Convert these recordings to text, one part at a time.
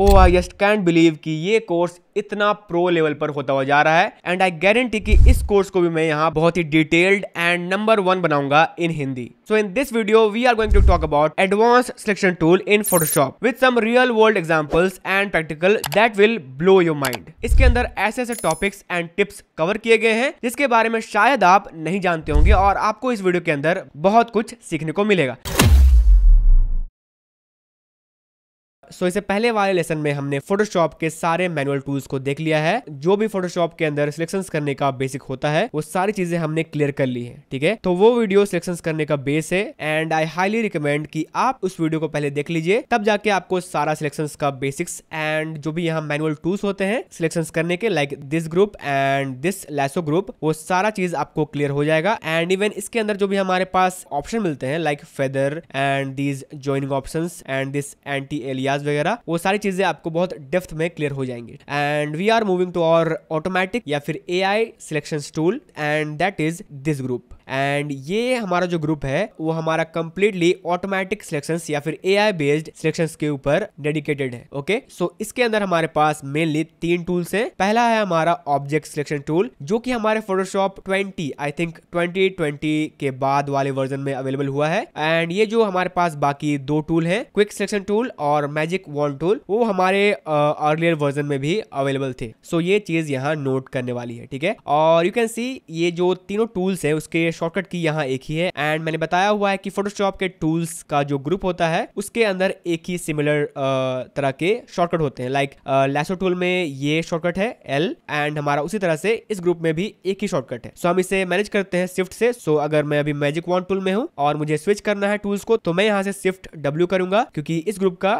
O I just can't believe कि ये course इतना प्रो लेवल पर होता हुआ जा रहा है एंड आई गारंटी कि इस कोर्स को भी मैं यहाँ बहुत ही डिटेल्ड एंड नंबर वन बनाऊंगा in Hindi so in this video we are going to talk about advance selection tool in Photoshop with some real world examples and practical that will blow your mind इसके अंदर ऐसे ऐसे topics and tips cover किए गए हैं जिसके बारे में शायद आप नहीं जानते होंगे और आपको इस वीडियो के अंदर बहुत कुछ सीखने को मिलेगा सो इससे पहले वाले लेसन में हमने फोटोशॉप के सारे मैनुअल टूल्स को देख लिया है जो भी फोटोशॉप के अंदर सिलेक्शन करने का बेसिक होता है वो सारी चीजें हमने क्लियर कर ली है ठीक है तो वो वीडियो सिलेक्शन करने का बेस है एंड आई हाईली रिकमेंड की आप उस वीडियो को पहले देख लीजिए तब जाके आपको सारा सिलेक्शन का बेसिक्स एंड जो भी यहाँ मैनुअल टूल्स होते हैं सिलेक्शन करने के like this group and this lasso group वो सारा चीज आपको क्लियर हो जाएगा एंड इवन इसके अंदर जो भी हमारे पास ऑप्शन मिलते हैं like feather and these joining option and this anti alias आवाज वगैरह वो सारी चीजें आपको बहुत डेफ्थ में क्लियर हो जाएंगी and we are moving to और ऑटोमेटिक या फिर A I selection tool and that is this group and ये हमारा जो ग्रुप है वो हमारा कंप्लीटली ऑटोमेटिक सिलेक्शन या फिर ए बेस्ड सिलेक्शन के ऊपर डेडिकेटेड है ओके सो so, इसके अंदर हमारे पास मेनली तीन टूल्स हैं पहला है हमारा ऑब्जेक्ट सिलेक्शन टूल जो कि हमारे फोटोशॉप 20 आई थिंक 2020 के बाद वाले वर्जन में अवेलेबल हुआ है एंड ये जो हमारे पास बाकी दो टूल है क्विक सिलेक्शन टूल और मैजिक वॉल टूल वो हमारे अर्लियर uh, वर्जन में भी अवेलेबल थे सो so, ये चीज यहाँ नोट करने वाली है ठीक है और यू कैन सी ये जो तीनों टूल्स है उसके शॉर्टकट की यहाँ एक ही है एंड मैंने बताया हुआ है कि फोटोशॉप के टूल्स का जो ग्रुप होता है उसके अंदर एक ही सिमिलर तरह के शॉर्टकट होते हैं लाइक लैसो टूल में ये शॉर्टकट है एल एंड हमारा उसी तरह से इस ग्रुप में भी एक ही शॉर्टकट है सो so, हम इसे मैनेज करते हैं स्विफ्ट से सो so, अगर मैं अभी मैजिक वन टूल में हूँ और मुझे स्विच करना है टूल्स को तो मैं यहाँ से स्विफ्ट डब्ल्यू करूंगा क्योंकि इस ग्रुप का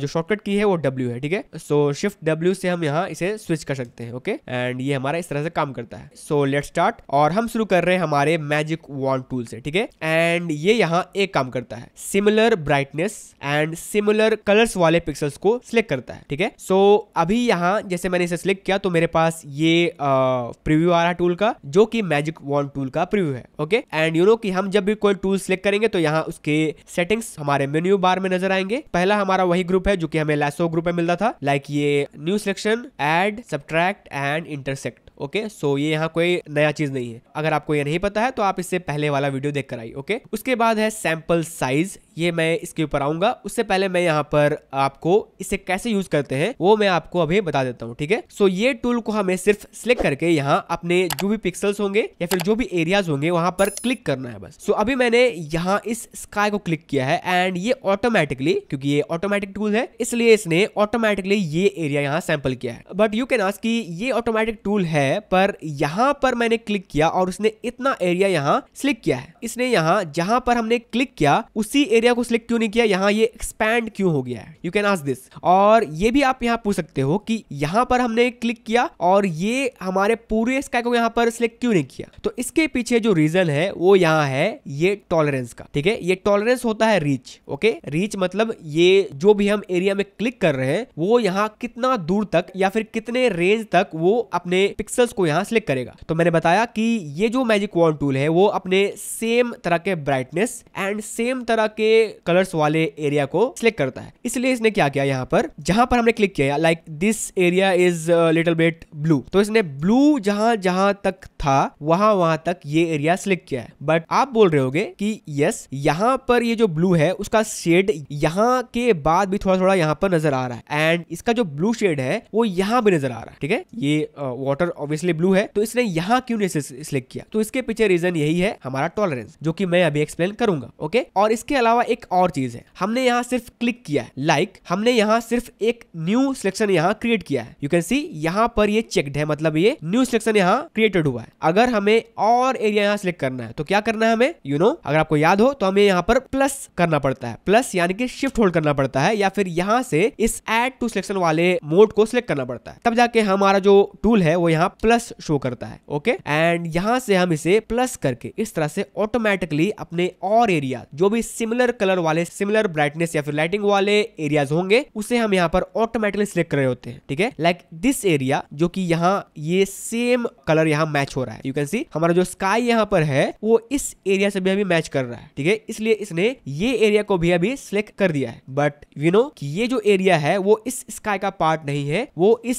जो शॉर्टकट की है वो डब्ल्यू है ठीक है सो शिफ्ट डब्ल्यू से हम यहाँ इसे स्विच कर सकते हैं ओके एंड ये हमारा इस तरह से काम करता है सो लेट स्टार्ट और हम शुरू कर रहे हैं हमारे मैच मैजिक वॉन्ड टूल से ठीक है एंड ये यहाँ एक काम करता है similar brightness and similar colours वाले पिक्सल्स को सिलेक्ट करता है ठीक है सो अभी यहाँ जैसे मैंने इसे सिलेक्ट किया तो मेरे पास ये प्रिव्यू आ रहा टूल का जो कि मैजिक वॉन्ड टूल का प्रिव्यू है ओके एंड यू नो कि हम जब भी कोई टूल सिलेक्ट करेंगे तो यहाँ उसके सेटिंग्स हमारे मेन्यू बार में नजर आएंगे पहला हमारा वही ग्रुप है जो कि हमें लैसो ग्रुप में मिलता था लाइक like ये new selection add subtract and intersect okay so ये यहाँ कोई नया चीज नहीं है अगर आपको ये नहीं पता है तो आप इससे पहले वाला वीडियो देख कर आई ओके उसके बाद है सैंपल साइज ये मैं इसके ऊपर आऊंगा उससे पहले मैं यहाँ पर आपको इसे कैसे यूज करते हैं वो मैं आपको अभी बता देता हूँ ठीक है सो ये टूल को हमें सिर्फ सिलेक्ट करके यहाँ अपने जो भी पिक्सल्स होंगे या फिर जो भी एरियाज होंगे वहां पर क्लिक करना है बस सो अभी मैंने यहाँ इस स्काई को क्लिक किया है एंड ये ऑटोमेटिकली क्योंकि ये ऑटोमेटिक टूल है इसलिए इसने ऑटोमेटिकली ये एरिया यहाँ सैंपल किया है बट यू कैन आस्क ये ऑटोमेटिक टूल है पर यहाँ पर मैंने क्लिक किया और उसने इतना एरिया यहाँ सिलेक्ट किया है इसने यहाँ जहां पर हमने क्लिक किया उसी एरिया एरिया को सिलेक्ट क्यों नहीं किया यहाँ ये एक्सपैंड क्यों हो गया है यू कैन आस्क दिस और ये भी आप यहाँ पूछ सकते हो कि यहाँ पर हमने क्लिक किया और ये हमारे पूरे स्काई को यहाँ पर सिलेक्ट क्यों नहीं किया तो इसके पीछे जो रीजन है वो यहाँ है ये टॉलरेंस का ठीक है ये टॉलरेंस होता है रीच ओके रीच मतलब ये जो भी हम एरिया में क्लिक कर रहे हैं वो यहाँ कितना दूर तक या फिर कितने रेंज तक वो अपने पिक्सल्स को यहाँ सिलेक्ट करेगा तो मैंने बताया कि ये जो मैजिक वॉन्ड टूल है वो अपने सेम तरह के ब्राइटनेस एंड सेम तरह के कलर्स वाले एरिया को सिलेक्ट करता है इसलिए इसने क्या किया यहाँ पर जहां पर हमने क्लिक किया like this area is little bit blue तो इसने ब्लू जहां जहां तक था वहां वहां तक ये एरिया सिलेक्ट किया है बट आप बोल रहे होगे कि यस यहाँ पर ये जो ब्लू है उसका शेड यहाँ के बाद भी थोड़ा थोड़ा यहाँ पर नजर आ रहा है एंड इसका जो ब्लू शेड है वो यहाँ भी नजर आ रहा है ठीक है ये वाटर ऑब्वियसली ब्लू है तो इसने यहाँ क्यों नहीं सिलेक्ट किया तो इसके पीछे रीजन यही है हमारा टॉलरेंस जो की मैं अभी एक्सप्लेन करूंगा ओके और इसके अलावा अलावा एक और चीज है हमने यहाँ सिर्फ क्लिक किया है लाइक like, हमने यहाँ सिर्फ एक न्यू सिलेक्शन यहाँ क्रिएट किया है यू कैन सी यहाँ पर ये चेकड है मतलब ये न्यू सिलेक्शन यहाँ क्रिएटेड हुआ है अगर हमें और एरिया यहाँ सिलेक्ट करना है तो क्या करना है हमें यू you नो know, अगर आपको याद हो तो हमें यहाँ पर प्लस करना पड़ता है प्लस यानी कि शिफ्ट होल्ड करना पड़ता है या फिर यहाँ से इस एड टू सिलेक्शन वाले मोड को सिलेक्ट करना पड़ता है तब जाके हमारा जो टूल है वो यहाँ प्लस शो करता है ओके एंड यहाँ से हम इसे प्लस करके इस तरह से ऑटोमेटिकली अपने और एरिया जो भी सिमिलर सिमिलर कलर वाले सिमिलर ब्राइटनेस या फिर लाइटिंग वाले एरियाज होंगे उसे हम यहाँ पर ऑटोमेटिकली सिलेक्ट कर रहे होते हैं ठीक है लाइक दिस एरिया जो कि यहाँ ये सेम कलर यहाँ मैच हो रहा है यू कैन सी हमारा जो स्काई यहाँ पर है वो इस एरिया से भी अभी मैच कर रहा है ठीक है इसलिए इसने ये एरिया को भी अभी सिलेक्ट कर दिया है बट यू नो कि ये जो एरिया है वो इस स्काई का पार्ट नहीं है वो इस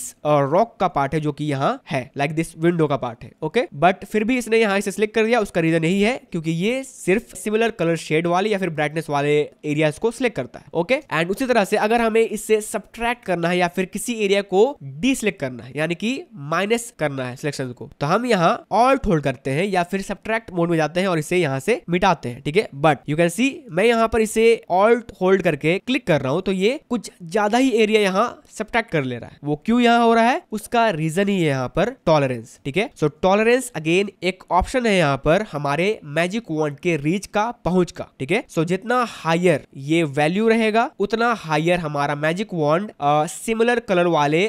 रॉक का पार्ट है जो कि यहाँ है लाइक दिस विंडो का पार्ट है ओके बट फिर भी इसने यहाँ इसे सिलेक्ट कर दिया उसका रीजन यही है क्योंकि ये सिर्फ सिमिलर कलर शेड वाले या फिर ब्राइटनेस सरफेस वाले एरियाज को सिलेक्ट करता है ओके एंड उसी तरह से अगर हमें इससे सब्ट्रैक्ट करना है या फिर किसी एरिया को डिसलेक्ट करना है यानी कि माइनस करना है सिलेक्शन को तो हम यहाँ ऑल्ट होल्ड करते हैं या फिर सब्ट्रैक्ट मोड में जाते हैं और इसे यहाँ से मिटाते हैं ठीक है बट यू कैन सी मैं यहाँ पर इसे ऑल्ट होल्ड करके क्लिक कर रहा हूँ तो ये कुछ ज्यादा ही एरिया यहाँ सब्ट्रैक्ट कर ले रहा है वो क्यों यहाँ हो रहा है उसका रीजन ही है यहाँ पर टॉलरेंस ठीक है सो टॉलरेंस अगेन एक ऑप्शन है यहाँ पर हमारे मैजिक वॉन्ट के रीच का पहुंच का ठीक है सो जितना जितना हायर ये वैल्यू रहेगा उतना हायर हमारा मैजिक वॉन्ड सिमिलर कलर वाले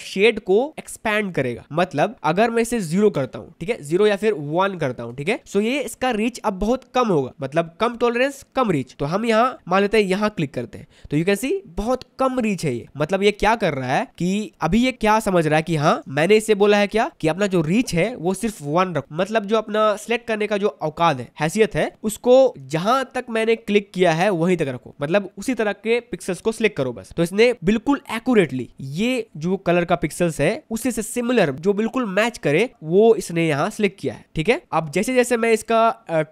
शेड uh, को एक्सपैंड करेगा मतलब अगर मैं इसे जीरो करता हूँ ठीक है जीरो या फिर वन करता हूँ ठीक है सो ये इसका रीच अब बहुत कम होगा मतलब कम टॉलरेंस कम रीच तो हम यहाँ मान लेते हैं यहाँ क्लिक करते हैं तो यू कैन सी बहुत कम रीच है ये मतलब ये क्या कर रहा है कि अभी ये क्या समझ रहा है कि हाँ मैंने इसे बोला है क्या कि अपना जो रीच है वो सिर्फ वन रख मतलब जो अपना सिलेक्ट करने का जो औकात है हैसियत है उसको जहां तक मैंने क्लिक किया है वहीं तक रखो मतलब उसी तरह के पिक्सल्स को सिलेक्ट करो बस तो इसने बिल्कुल एक्यूरेटली ये जो कलर का पिक्सल्स है उसी से सिमिलर जो बिल्कुल मैच करे वो इसने यहाँ सिलेक्ट किया है ठीक है अब जैसे जैसे मैं इसका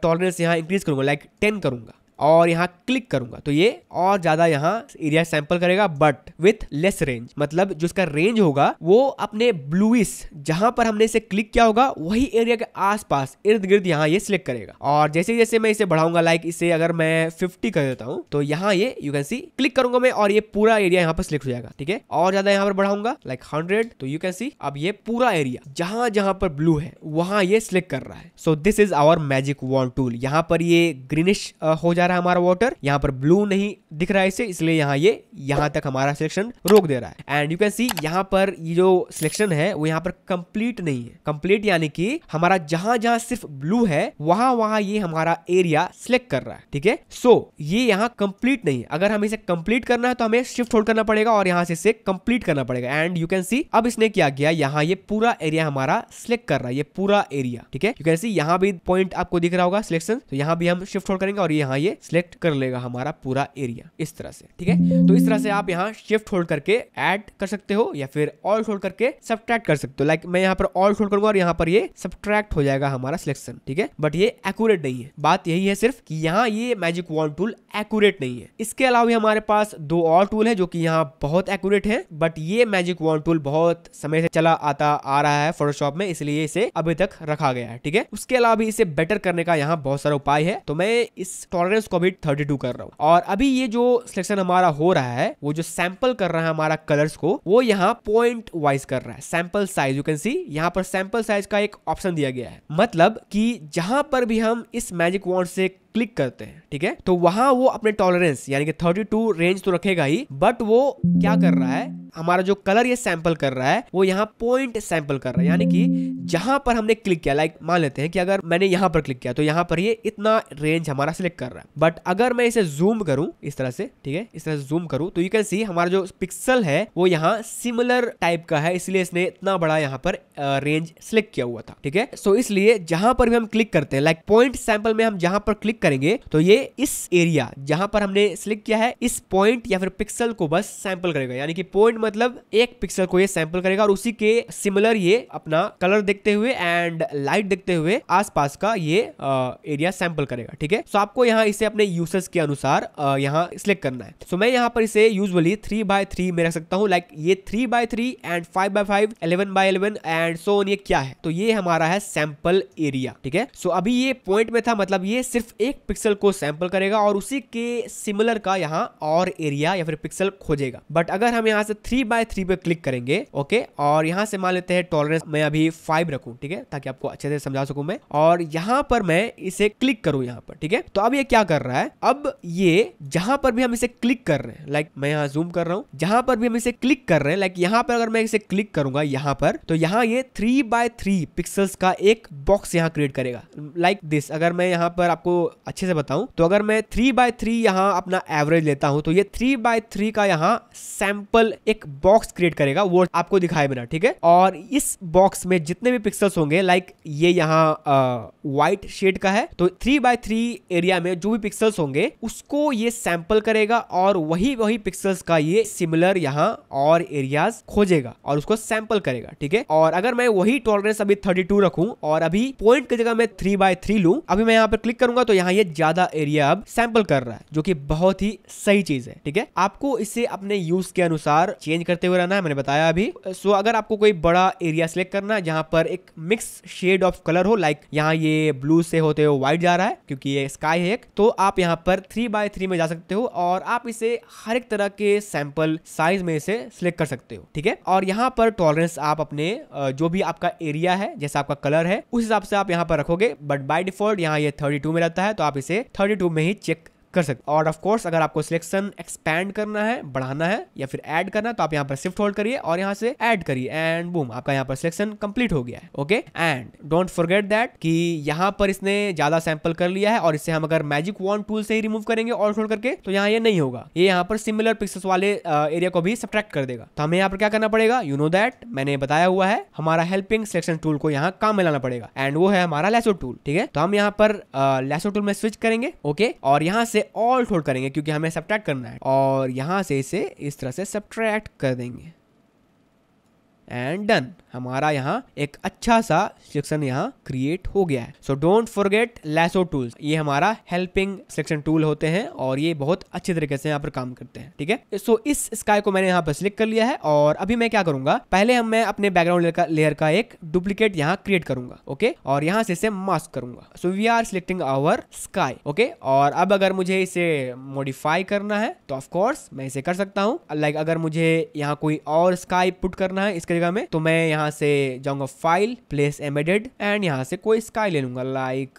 टॉलरेंस यहाँ इंक्रीज करूंगा लाइक टेन करूंगा और यहाँ क्लिक करूंगा तो ये और ज्यादा यहाँ एरिया सैंपल करेगा बट विथ लेस रेंज मतलब जो इसका रेंज होगा वो अपने ब्लूइस जहां पर हमने इसे क्लिक किया होगा वही एरिया के आसपास इर्द गिर्द यहाँ ये सिलेक्ट करेगा और जैसे जैसे मैं इसे बढ़ाऊंगा लाइक इसे अगर मैं फिफ्टी कर देता हूँ तो यहाँ ये यू कैन सी क्लिक करूंगा मैं और ये पूरा एरिया यहाँ पर सिलेक्ट हो जाएगा ठीक है और ज्यादा यहाँ पर बढ़ाऊंगा लाइक हंड्रेड तो यू कैन सी अब ये पूरा एरिया जहां जहां पर ब्लू है वहां ये सिलेक्ट कर रहा है so this is our magic wall tool यहाँ पर ये ग्रीनिश हो जाए जा रहा है हमारा वॉटर यहाँ पर ब्लू नहीं दिख रहा है इसे इसलिए यहाँ ये यहाँ तक हमारा सिलेक्शन रोक दे रहा है एंड यू कैन सी यहाँ पर ये जो सिलेक्शन है वो यहाँ पर कंप्लीट नहीं है कंप्लीट यानी कि हमारा जहां जहां सिर्फ ब्लू है वहां वहां ये हमारा एरिया सिलेक्ट कर रहा है ठीक है सो ये यहाँ कंप्लीट नहीं है अगर हम इसे कंप्लीट करना है तो हमें शिफ्ट होल्ड करना पड़ेगा और यहाँ से इसे कंप्लीट करना पड़ेगा एंड यू कैन सी अब इसने क्या किया यहाँ ये पूरा एरिया हमारा सिलेक्ट कर रहा है ये पूरा एरिया ठीक है यू कैन सी यहाँ भी पॉइंट आपको दिख रहा होगा सिलेक्शन तो यहाँ भी हम शिफ्ट होल्ड करेंगे और यहाँ ये सिलेक्ट कर लेगा हमारा पूरा एरिया इस तरह से ठीक है तो इस तरह से आप यहाँ शिफ्ट होल्ड करके एड कर सकते हो या फिर ऑल होल्ड करके सब्ट्रैक्ट कर सकते हो लाइक मैं यहाँ पर ऑल होल्ड करूंगा और यहाँ पर ये सब्ट्रैक्ट हो जाएगा हमारा सिलेक्शन ठीक है बट ये एक्यूरेट नहीं है बात यही है सिर्फ कि यहाँ ये मैजिक वॉल टूल एक्यूरेट नहीं है इसके अलावा भी हमारे पास दो और टूल है जो कि यहाँ बहुत एक्यूरेट है बट ये मैजिक वॉल टूल बहुत समय से चला आता आ रहा है फोटोशॉप में इसलिए इसे अभी तक रखा गया है ठीक है उसके अलावा भी इसे बेटर करने का यहाँ बहुत सारा उपाय है तो मैं इस टॉलरेंस एस कॉमिट थर्टी कर रहा हूँ और अभी ये जो सिलेक्शन हमारा हो रहा है वो जो सैंपल कर रहा है हमारा कलर्स को वो यहाँ पॉइंट वाइज कर रहा है sample size you can see यहाँ पर सैंपल साइज का एक ऑप्शन दिया गया है मतलब कि जहां पर भी हम इस मैजिक वॉन्ड से क्लिक करते हैं ठीक है तो वहां वो अपने टॉलरेंस यानी कि 32 रेंज तो रखेगा ही बट वो क्या कर रहा है हमारा जो कलर ये सैंपल कर रहा है वो यहाँ पॉइंट सैंपल कर रहा है यानी कि जहां पर हमने क्लिक किया लाइक मान लेते हैं कि अगर मैंने यहाँ पर क्लिक किया तो यहाँ पर ये इतना रेंज हमारा सिलेक्ट कर रहा है बट अगर मैं इसे जूम करूँ इस तरह से ठीक है इस तरह से जूम करूँ तो यू कैन सी हमारा जो पिक्सल है वो यहाँ सिमिलर टाइप का है इसलिए इसने इतना बड़ा यहाँ पर रेंज सिलेक्ट किया हुआ था ठीक है सो इसलिए जहां पर भी हम क्लिक करते हैं लाइक पॉइंट सैंपल में हम जहां पर क्लिक करेंगे तो ये इस एरिया जहां पर हमने सिलेक्ट किया है इस पॉइंट या फिर पिक्सल को बस सैंपल करेगा यानी कि पॉइंट मतलब एक पिक्सल को ये सैंपल करेगा और उसी के सिमिलर ये अपना कलर देखते हुए एंड लाइट देखते हुए आसपास का ये आ, एरिया सैंपल करेगा ठीक है सो आपको यहाँ इसे अपने यूसेस के अनुसार यहाँ सिलेक्ट करना है सो so, मैं यहाँ पर इसे यूजली थ्री बाय थ्री में रख सकता हूँ लाइक ये three by three and five by five eleven by eleven and so ये क्या है तो ये हमारा है सैंपल एरिया ठीक है सो अभी ये पॉइंट में था मतलब ये सिर्फ एक एक पिक्सल को सैंपल करेगा और उसी के सिमिलर का यहाँ और एरिया या फिर पिक्सल खोजेगा बट अगर हम यहाँ से थ्री बाय थ्री पे क्लिक करेंगे ओके और यहाँ से मान लेते हैं टॉलरेंस मैं अभी फाइव रखू ठीक है ताकि आपको अच्छे से समझा सकू मैं और यहाँ पर मैं इसे क्लिक करूँ यहाँ पर ठीक है तो अब ये क्या कर रहा है अब ये जहां पर भी हम इसे क्लिक कर रहे हैं लाइक मैं यहाँ जूम कर रहा हूँ जहां पर भी हम इसे क्लिक कर रहे हैं लाइक यहाँ पर अगर मैं इसे क्लिक करूंगा यहाँ पर तो यहाँ ये थ्री बाय थ्री पिक्सल्स का एक बॉक्स यहाँ क्रिएट करेगा लाइक like दिस अगर मैं यहाँ पर आपको अच्छे से बताऊं तो अगर मैं थ्री बाय थ्री यहाँ अपना एवरेज लेता हूं तो ये थ्री बाय थ्री का यहाँ सैंपल एक बॉक्स क्रिएट करेगा वो आपको दिखाए बिना ठीक है और इस बॉक्स में जितने भी पिक्सल्स होंगे लाइक ये यहाँ व्हाइट शेड का है तो थ्री बाय थ्री एरिया में जो भी पिक्सल्स होंगे उसको ये सैंपल करेगा और वही वही पिक्सल्स का ये सिमिलर यहाँ और एरियाज खोजेगा और उसको सैंपल करेगा ठीक है और अगर मैं वही टॉलरेंस अभी थर्टी टू रखू और अभी पॉइंट की जगह मैं थ्री बाय थ्री लू अभी मैं यहाँ पर क्लिक करूंगा तो यहाँ ये ज्यादा एरिया अब सैंपल कर रहा है जो कि बहुत ही सही चीज है ठीक है आपको इसे अपने यूज के अनुसार चेंज करते हुए रहना है मैंने बताया अभी सो अगर आपको कोई बड़ा एरिया सिलेक्ट करना है जहाँ पर एक मिक्स शेड ऑफ कलर हो लाइक यहाँ ये ब्लू से होते हुए व्हाइट जा रहा है क्योंकि ये स्काई है एक तो आप यहाँ पर थ्री बाय थ्री में जा सकते हो और आप इसे हर एक तरह के सैंपल साइज में इसे सिलेक्ट कर सकते हो ठीक है और यहाँ पर टॉलरेंस आप अपने जो भी आपका एरिया है जैसा आपका कलर है उस हिसाब से आप यहाँ पर रखोगे बट बाय डिफॉल्ट यहाँ ये थर्टी में रहता है तो आप इसे थर्टी में ही चेक कर सकते हैं और ऑफकोर्स अगर आपको सिलेक्शन एक्सपैंड करना है बढ़ाना है या फिर एड करना तो आप यहाँ पर शिफ्ट होल्ड करिए और यहाँ से एड करिए एंड बूम आपका यहाँ पर सिलेक्शन कंप्लीट हो गया है okay and don't forget that कि यहाँ पर इसने ज्यादा सैंपल कर लिया है और इसे हम अगर मैजिक वन टूल से ही रिमूव करेंगे और होल्ड करके तो यहाँ ये नहीं होगा ये यहाँ पर सिमिलर पिक्सल्स वाले एरिया को भी सब्ट्रैक्ट कर देगा तो हमें यहाँ पर क्या करना पड़ेगा यू नो दैट मैंने बताया हुआ है हमारा हेल्पिंग सिलेक्शन टूल को यहाँ काम मिलाना पड़ेगा एंड वो है हमारा लेसो टूल ठीक है तो हम यहाँ पर लेसो टूल में स्विच करेंगे ओके और यहाँ से ऑल होल्ड करेंगे क्योंकि हमें सब्ट्रैक्ट करना है और यहाँ से इसे इस तरह से सब्ट्रैक्ट कर देंगे एंड डन हमारा यहाँ एक अच्छा सा सेक्शन यहाँ क्रिएट हो गया है so don't forget lasso tools ये हमारा हेल्पिंग सेक्शन टूल होते हैं और ये बहुत अच्छे तरीके से यहाँ पर काम करते हैं ठीक है सो so, इस स्काई को मैंने यहाँ पर सिलेक्ट कर लिया है और अभी मैं क्या करूंगा पहले हम मैं अपने बैकग्राउंड लेयर का, लेयर का एक डुप्लीकेट यहाँ क्रिएट करूंगा ओके और यहाँ से इसे मास्क करूंगा so we are selecting our sky okay और अब अगर मुझे इसे मॉडिफाई करना है तो ऑफकोर्स मैं इसे कर सकता हूँ लाइक like, अगर मुझे यहाँ कोई और स्काई पुट करना है इसके करेगा में तो मैं यहाँ से जाऊंगा फाइल प्लेस एमेडेड एंड यहाँ से कोई स्काई ले लूंगा like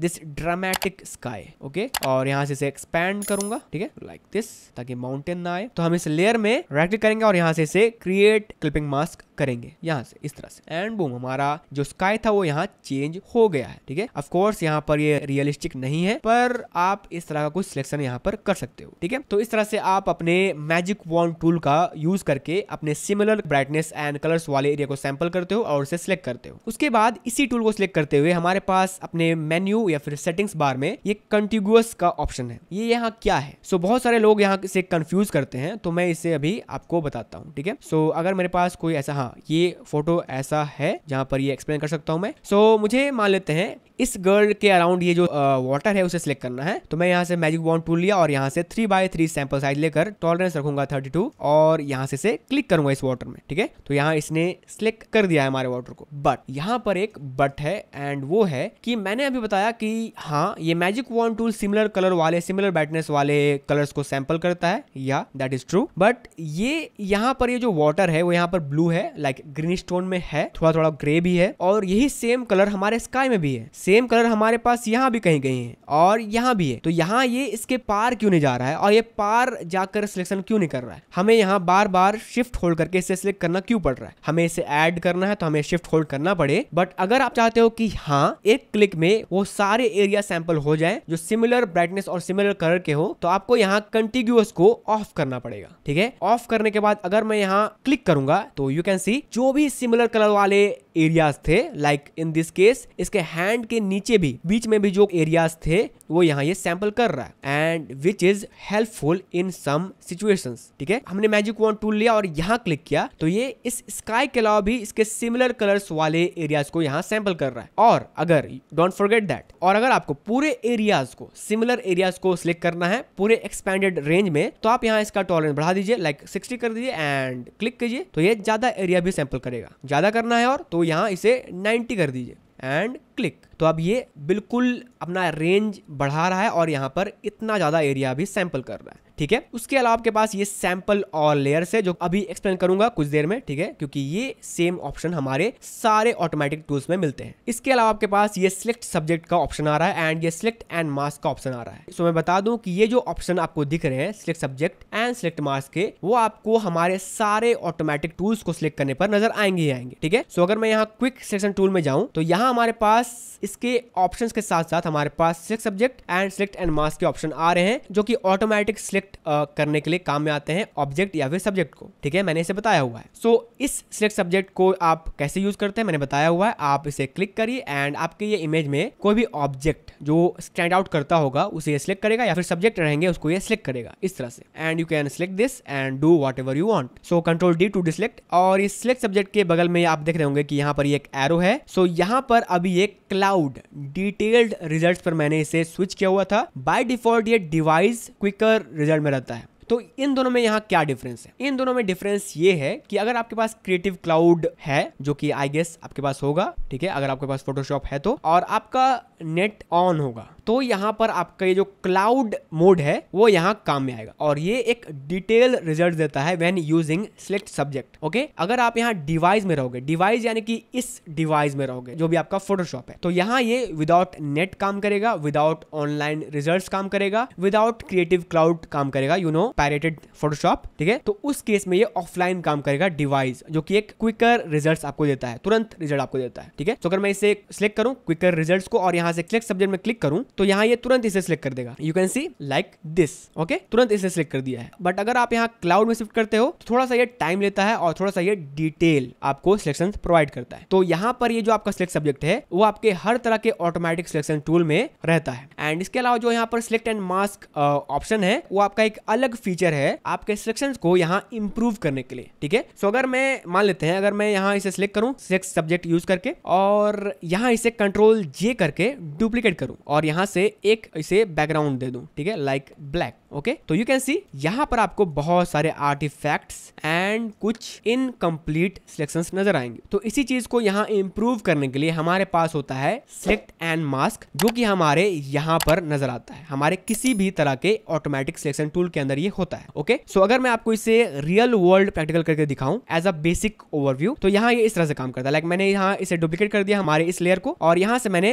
this dramatic sky okay और यहाँ से इसे एक्सपैंड करूंगा ठीक है लाइक दिस ताकि माउंटेन ना आए तो हम इस लेयर में राइट करेंगे और यहाँ से इसे क्रिएट क्लिपिंग मास्क करेंगे यहाँ से इस तरह से एंड बूम हमारा जो स्काई था वो यहाँ चेंज हो गया है ठीक है ऑफ कोर्स यहाँ पर ये रियलिस्टिक नहीं है पर आप इस तरह का कुछ सिलेक्शन यहाँ पर कर सकते हो ठीक है तो इस तरह से आप अपने मैजिक वॉन्ड टूल का यूज करके अपने similar brightness and and colours वाले एरिया को सैम्पल करते हो और उसे सिलेक्ट करते हो उसके बाद इसी टूल को सिलेक्ट करते हुए हमारे पास अपने मेन्यू या फिर सेटिंग्स बार में ये कंटिगुअस का ऑप्शन है ये यहाँ क्या है सो so, बहुत सारे लोग यहाँ से कंफ्यूज करते हैं तो मैं इसे अभी आपको बताता हूँ ठीक है सो अगर मेरे पास कोई ऐसा हाँ ये फोटो ऐसा है जहाँ पर ये एक्सप्लेन कर सकता हूँ मैं सो so, मुझे मान लेते हैं इस गर्ल के अराउंड ये जो वाटर है उसे सिलेक्ट करना है तो मैं यहाँ से मैजिक बॉन्ड टूल लिया और यहाँ से three by three sample size लेकर टॉलरेंस रखूंगा थर्टी टू और यहाँ से, से क्लिक करूंगा इस वाटर में ठीक है तो यहाँ इसने सिलेक्ट कर दिया है हमारे वाटर को बट यहाँ पर एक बट है एंड वो है कि मैंने अभी बताया कि हाँ ये magic wand tool similar colour वाले सिमिलर ब्राइटनेस वाले कलर्स को सैंपल करता है या दैट इज ट्रू बट ये यहाँ पर ये जो वाटर है वो यहाँ पर ब्लू है लाइक ग्रीन स्टोन में है थोड़ा थोड़ा ग्रे भी है और यही सेम कलर हमारे स्काई में भी है सेम कलर हमारे पास यहाँ भी कहीं गई है और यहाँ भी है तो यहाँ ये इसके पार क्यों नहीं जा रहा है और ये पार जाकर सिलेक्शन क्यों नहीं कर रहा है हमें यहाँ बार बार शिफ्ट होल्ड करके इसे सिलेक्ट करना क्यों पड़ रहा है हमें इसे ऐड करना है तो हमें शिफ्ट होल्ड करना पड़े बट अगर आप चाहते हो कि हाँ एक क्लिक में वो सारे एरिया सैंपल हो जाए जो सिमिलर ब्राइटनेस और सिमिलर कलर के हो तो आपको यहाँ कंटिन्यूस को ऑफ करना पड़ेगा ठीक है ऑफ करने के बाद अगर मैं यहाँ क्लिक करूंगा तो यू कैन सी जो भी सिमिलर कलर वाले एरियाज थे लाइक इन दिस केस इसके हैंड के नीचे भी बीच में भी जो एरियाज थे वो यहाँ ये सैम्पल कर रहा है and which is helpful in some situation ठीक है हमने मैजिक वन टूल लिया और यहाँ क्लिक किया तो ये इस स्काई के अलावा भी इसके सिमिलर कलर्स वाले एरियाज को यहाँ सैम्पल कर रहा है और अगर डोंट फॉरगेट दैट और अगर आपको पूरे एरियाज को सिमिलर एरियाज को सिलेक्ट करना है पूरे एक्सपेंडेड रेंज में तो आप यहाँ इसका टॉलरेंस बढ़ा दीजिए लाइक सिक्सटी कर दीजिए एंड क्लिक कीजिए तो ये ज्यादा एरिया भी सैम्पल करेगा ज्यादा करना है और तो यहाँ इसे नाइनटी कर दीजिए एंड क्लिक तो अब ये बिल्कुल अपना रेंज बढ़ा रहा है और यहाँ पर इतना ज़्यादा एरिया भी सैंपल कर रहा है ठीक है उसके अलावा आपके पास ये सैंपल और लेयर्स है जो अभी एक्सप्लेन करूंगा कुछ देर में ठीक है क्योंकि ये सेम ऑप्शन हमारे सारे ऑटोमेटिक टूल्स में मिलते हैं इसके अलावा आपके पास ये सिलेक्ट सब्जेक्ट का ऑप्शन आ रहा है एंड ये सिलेक्ट एंड मास्क का ऑप्शन आ रहा है सो मैं बता दूं कि ये जो ऑप्शन आपको दिख रहे हैं select subject and select mask के वो आपको हमारे सारे ऑटोमेटिक टूल्स को सिलेक्ट करने पर नजर आएंगे ही आएंगे ठीक है सो अगर मैं यहाँ क्विक सिलेक्शन टूल में जाऊँ तो यहाँ हमारे पास पास इसके ऑप्शंस के साथ साथ हमारे पास six subject and select and mask के ऑप्शन आ रहे हैं जो कि ऑटोमेटिक सिलेक्ट करने के लिए काम में आते हैं ऑब्जेक्ट या फिर सब्जेक्ट को ठीक है मैंने इसे बताया हुआ है सो so, इस सिलेक्ट सब्जेक्ट को आप कैसे यूज करते हैं मैंने बताया हुआ है आप इसे क्लिक करिए एंड आपके ये इमेज में कोई भी ऑब्जेक्ट जो स्टैंड आउट करता होगा उसे सिलेक्ट करेगा या फिर सब्जेक्ट रहेंगे उसको ये सिलेक्ट करेगा इस तरह से and you can select this and do whatever you want so control D to deselect और इस सिलेक्ट सब्जेक्ट के बगल में आप देख रहे होंगे कि यहाँ पर एक एरो है सो so, यहाँ पर अभी एक क्लाउड डिटेल्ड रिजल्ट पर मैंने इसे स्विच किया हुआ था बाय डिफॉल्ट ये डिवाइस क्विकर रिजल्ट में रहता है तो इन दोनों में यहाँ क्या डिफरेंस है इन दोनों में डिफरेंस ये है कि अगर आपके पास क्रिएटिव क्लाउड है जो कि आई गेस आपके पास होगा ठीक है अगर आपके पास फोटोशॉप है तो और आपका नेट ऑन होगा तो यहाँ पर आपका ये जो क्लाउड मोड है वो यहाँ काम में आएगा और ये एक डिटेल रिजल्ट देता है when using select subject okay अगर आप यहाँ डिवाइस में रहोगे डिवाइस यानी कि इस डिवाइस में रहोगे जो भी आपका फोटोशॉप है तो यहाँ ये विदाउट नेट काम करेगा विदाउट ऑनलाइन रिजल्ट काम करेगा विदाउट क्रिएटिव क्लाउड काम करेगा यू नो पैरेटेड फोटोशॉप ठीक है तो उस केस में ये ऑफलाइन काम करेगा डिवाइस जो कि एक क्विकर रिजल्ट आपको देता है तुरंत रिजल्ट आपको देता है ठीक है तो अगर मैं इसे सिलेक्ट करूँ क्विकर रिजल्ट को और यहाँ यहाँ से क्लिक सब्जेक्ट में क्लिक करूँ तो यहाँ ये तुरंत इसे सिलेक्ट कर देगा you can see like this okay तुरंत इसे सिलेक्ट कर दिया है बट अगर आप यहाँ क्लाउड में शिफ्ट करते हो तो थोड़ा सा ये टाइम लेता है और थोड़ा सा ये डिटेल आपको सिलेक्शन प्रोवाइड करता है तो यहाँ पर ये जो आपका सिलेक्ट सब्जेक्ट है वो आपके हर तरह के ऑटोमेटिक सिलेक्शन टूल में रहता है एंड इसके अलावा जो यहाँ पर सिलेक्ट एंड मास्क ऑप्शन है वो आपका एक अलग फीचर है आपके सिलेक्शन को यहाँ इम्प्रूव करने के लिए ठीक है सो अगर मैं मान लेते हैं अगर मैं यहाँ इसे सिलेक्ट करूँ सिलेक्ट सब्जेक्ट यूज करके और यहाँ इसे कंट्रोल जे करके डुप्लीकेट करूं और यहां से एक इसे बैकग्राउंड दे दूं ठीक है लाइक ब्लैक ओके तो यू कैन सी यहां पर आपको बहुत सारे आर्टिफैक्ट्स एंड कुछ इनकम्प्लीट सिलेक्शंस नजर आएंगे तो इसी चीज को यहां इंप्रूव करने के लिए हमारे पास होता है सिलेक्ट एंड मास्क जो कि हमारे यहां पर नजर आता है हमारे किसी भी तरह के ऑटोमेटिक सिलेक्शन टूल के अंदर ये होता है ओके सो अगर मैं आपको इसे रियल वर्ल्ड प्रैक्टिकल करके दिखाऊं एज अ बेसिक ओवरव्यू तो यहाँ ये इस तरह से काम करता है लाइक मैंने यहाँ इसे डुप्लीकेट कर दिया हमारे इस लेयर को और यहाँ से मैंने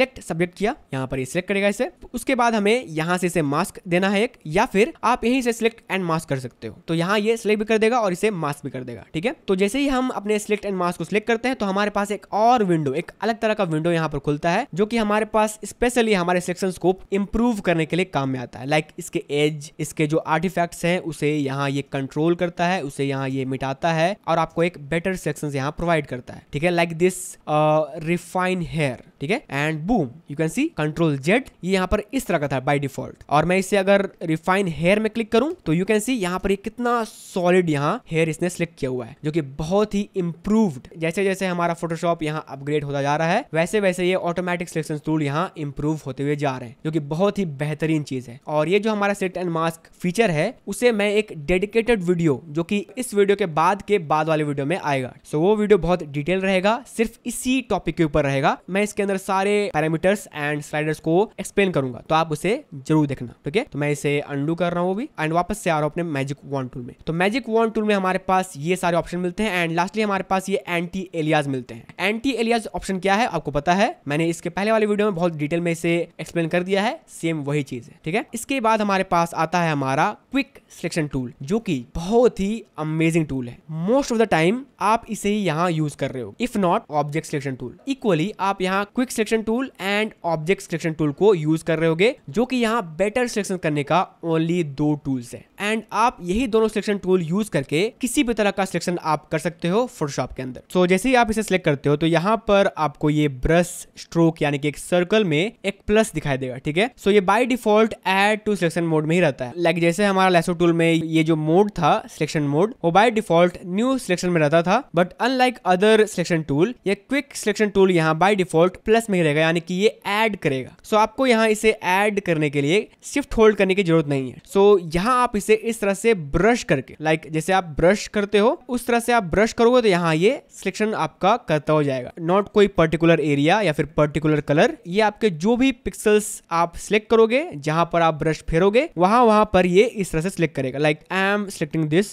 सिलेक्ट सब्जेक्ट किया यहाँ पर ये सिलेक्ट करेगा इसे उसके बाद हमें यहाँ से इसे मास्क देना है एक या फिर आप यहीं से सिलेक्ट एंड मास्क कर सकते हो तो यहाँ ये सिलेक्ट भी कर देगा और इसे मास्क भी कर देगा ठीक है तो जैसे ही हम अपने सिलेक्ट एंड मास्क को सिलेक्ट करते हैं तो हमारे पास एक और विंडो एक अलग तरह का विंडो यहाँ पर खुलता है जो कि हमारे पास स्पेशली हमारे सिलेक्शन स्कोप इम्प्रूव करने के लिए काम में आता है लाइक इसके एज इसके जो आर्टिफैक्ट्स हैं उसे यहाँ ये कंट्रोल करता है उसे यहाँ ये मिटाता है और आपको एक बेटर सिलेक्शन यहाँ प्रोवाइड करता है ठीक है लाइक दिस रिफाइन हेयर ठीक है and boom you can see control Z ये यहाँ पर इस तरह का था बाय डिफॉल्ट और मैं इसे अगर रिफाइन हेयर में क्लिक करूं तो यू कैन सी यहाँ पर ये कितना सॉलिड यहाँ हेयर इसने सिलेक्ट किया हुआ है जो कि बहुत ही इम्प्रूव्ड जैसे जैसे हमारा फोटोशॉप यहाँ अपग्रेड होता जा रहा है वैसे वैसे ये ऑटोमेटिक सिलेक्शन टूल यहाँ इम्प्रूव होते हुए जा रहे हैं जो की बहुत ही बेहतरीन चीज है और ये जो हमारा सेट एंड मास्क फीचर है उसे मैं एक डेडिकेटेड वीडियो जो कि इस वीडियो के बाद के बाद वाले वीडियो में आएगा सो so, वो वीडियो बहुत डिटेल रहेगा सिर्फ इसी टॉपिक के ऊपर रहेगा मैं इसके अंदर सारे पैरामीटर्स एंड स्लाइडर्स को एक्सप्लेन करूंगा तो आप उसे जरूर देखना ठीक है तो मैं इसे अंडू कर रहा हूँ भी एंड वापस से आ रहा हूँ अपने मैजिक वन टूल में तो मैजिक वन टूल में हमारे पास ये सारे ऑप्शन मिलते हैं एंड लास्टली हमारे पास ये एंटी एलियाज मिलते हैं एंटी एलियाज ऑप्शन क्या है आपको पता है मैंने इसके पहले वाले वीडियो में बहुत डिटेल में इसे एक्सप्लेन कर दिया है सेम वही चीज है ठीक है इसके बाद हमारे पास आता है हमारा क्विक सिलेक्शन टूल जो कि बहुत ही अमेजिंग टूल है मोस्ट ऑफ द टाइम आप इसे यहाँ यूज कर रहे हो if not object selection tool equally आप यहाँ quick selection tool and object selection tool को यूज कर रहे होगे जो कि यहाँ बेटर सिलेक्शन करने का ओनली दो टूल्स है एंड आप यही दोनों सिलेक्शन टूल यूज करके किसी भी तरह का सिलेक्शन आप कर सकते हो फोटोशॉप के अंदर सो so, जैसे ही आप इसे सिलेक्ट करते हो तो यहाँ पर आपको ये ब्रश स्ट्रोक यानी कि एक सर्कल में एक प्लस दिखाई देगा ठीक है सो so, ये by default add to selection mode में ही रहता है लाइक like जैसे हमारा लेसो टूल में ये जो मोड था सिलेक्शन मोड वो बाई डिफॉल्ट न्यू सिलेक्शन में रहता था but unlike other selection tool ये क्विक सिलेक्शन टूल यहाँ बाई डिफॉल्ट प्लस में रहेगा यानी कि ये ऐड करेगा सो so, आपको यहाँ इसे ऐड करने के लिए शिफ्ट होल्ड करने की जरूरत नहीं है सो so, यहाँ आप इसे इस तरह से ब्रश करके लाइक like, जैसे आप ब्रश करते हो उस तरह से आप ब्रश करोगे तो यहाँ ये सिलेक्शन आपका करता हो जाएगा नॉट कोई पर्टिकुलर एरिया या फिर पर्टिकुलर कलर ये आपके जो भी पिक्सल्स आप सिलेक्ट करोगे जहां पर आप ब्रश फेरोगे वहां वहां पर ये इस तरह से सिलेक्ट करेगा like I am selecting this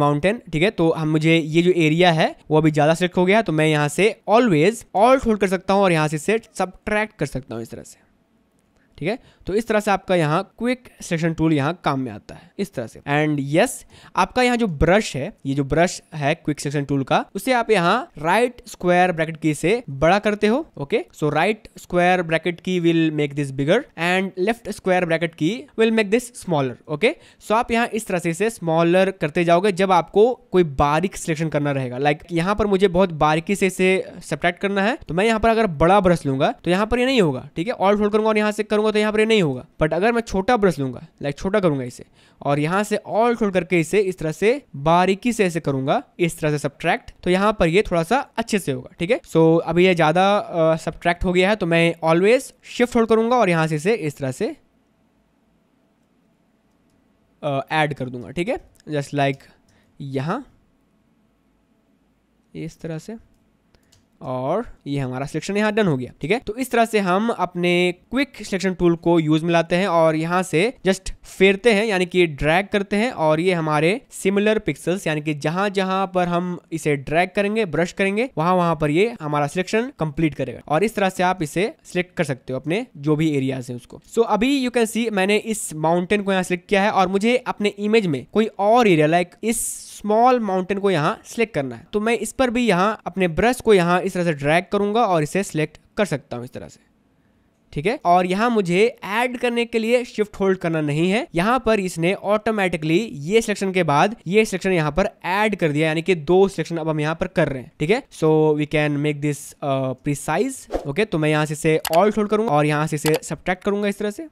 mountain ठीक है तो हम मुझे ये जो एरिया है वो अभी ज्यादा सिलेक्ट हो गया तो मैं यहाँ से ऑलवेज ऑल्ट होल्ड कर सकता हूँ और यहाँ से से सब्ट्रैक्ट कर सकता हूँ इस तरह से ठीक है तो इस तरह से आपका यहाँ क्विक सेशन टूल यहाँ काम में आता है इस तरह से एंड यस yes, आपका यहाँ जो ब्रश है ये जो ब्रश है क्विक सेशन टूल का उसे आप यहाँ राइट स्क्वायर ब्रैकेट की से बड़ा करते हो okay so right square bracket key will make this bigger and left square bracket key will make this smaller okay so आप यहाँ इस तरह से इसे स्मॉलर करते जाओगे जब आपको कोई बारीक सिलेक्शन करना रहेगा लाइक like, यहाँ पर मुझे बहुत बारीकी से इसे सेपरेट करना है तो मैं यहाँ पर अगर बड़ा ब्रश लूंगा तो यहाँ पर ये यह नहीं होगा ठीक है ऑल होल्ड करूंगा और यहाँ से करूंगा करूँगा तो यहाँ पर नहीं होगा बट अगर मैं छोटा ब्रश लूंगा लाइक छोटा करूंगा इसे और यहाँ से ऑल छोड़ करके इसे इस तरह से बारीकी से ऐसे करूंगा इस तरह से सब्ट्रैक्ट तो यहाँ पर ये थोड़ा सा अच्छे से होगा ठीक है सो अभी ये ज़्यादा सब्ट्रैक्ट हो गया है तो मैं ऑलवेज शिफ्ट होल्ड करूंगा और यहाँ से इसे इस तरह से ऐड कर दूंगा ठीक है जस्ट लाइक यहाँ इस तरह से और ये हमारा सिलेक्शन यहाँ डन हो गया ठीक है तो इस तरह से हम अपने क्विक सिलेक्शन टूल को यूज में लाते हैं और यहाँ से जस्ट फेरते हैं यानी कि ड्रैग करते हैं और ये हमारे सिमिलर पिक्सल्स यानी कि जहां जहां पर हम इसे ड्रैग करेंगे ब्रश करेंगे वहां वहां पर ये हमारा सिलेक्शन कंप्लीट करेगा और इस तरह से आप इसे सिलेक्ट कर सकते हो अपने जो भी एरिया है उसको सो so, अभी यू कैन सी मैंने इस माउंटेन को यहाँ सिलेक्ट किया है और मुझे अपने इमेज में कोई और एरिया लाइक इस स्मॉल माउंटेन को यहाँ सिलेक्ट करना है तो मैं इस पर भी यहाँ अपने ब्रश को यहाँ इस तरह से ड्रैग करूंगा और इसे सिलेक्ट कर सकता हूँ इस तरह से ठीक है और यहाँ मुझे ऐड करने के लिए शिफ्ट होल्ड करना नहीं है यहाँ पर इसने ऑटोमेटिकली ये सिलेक्शन के बाद ये सिलेक्शन यहाँ पर ऐड कर दिया यानी कि दो सिलेक्शन अब हम यहाँ पर कर रहे हैं ठीक है so we can make this precise okay तो मैं यहाँ से ऑल्ट होल्ड करूंगा और यहाँ से इसे सब्ट्रैक्ट करूंगा इस तरह से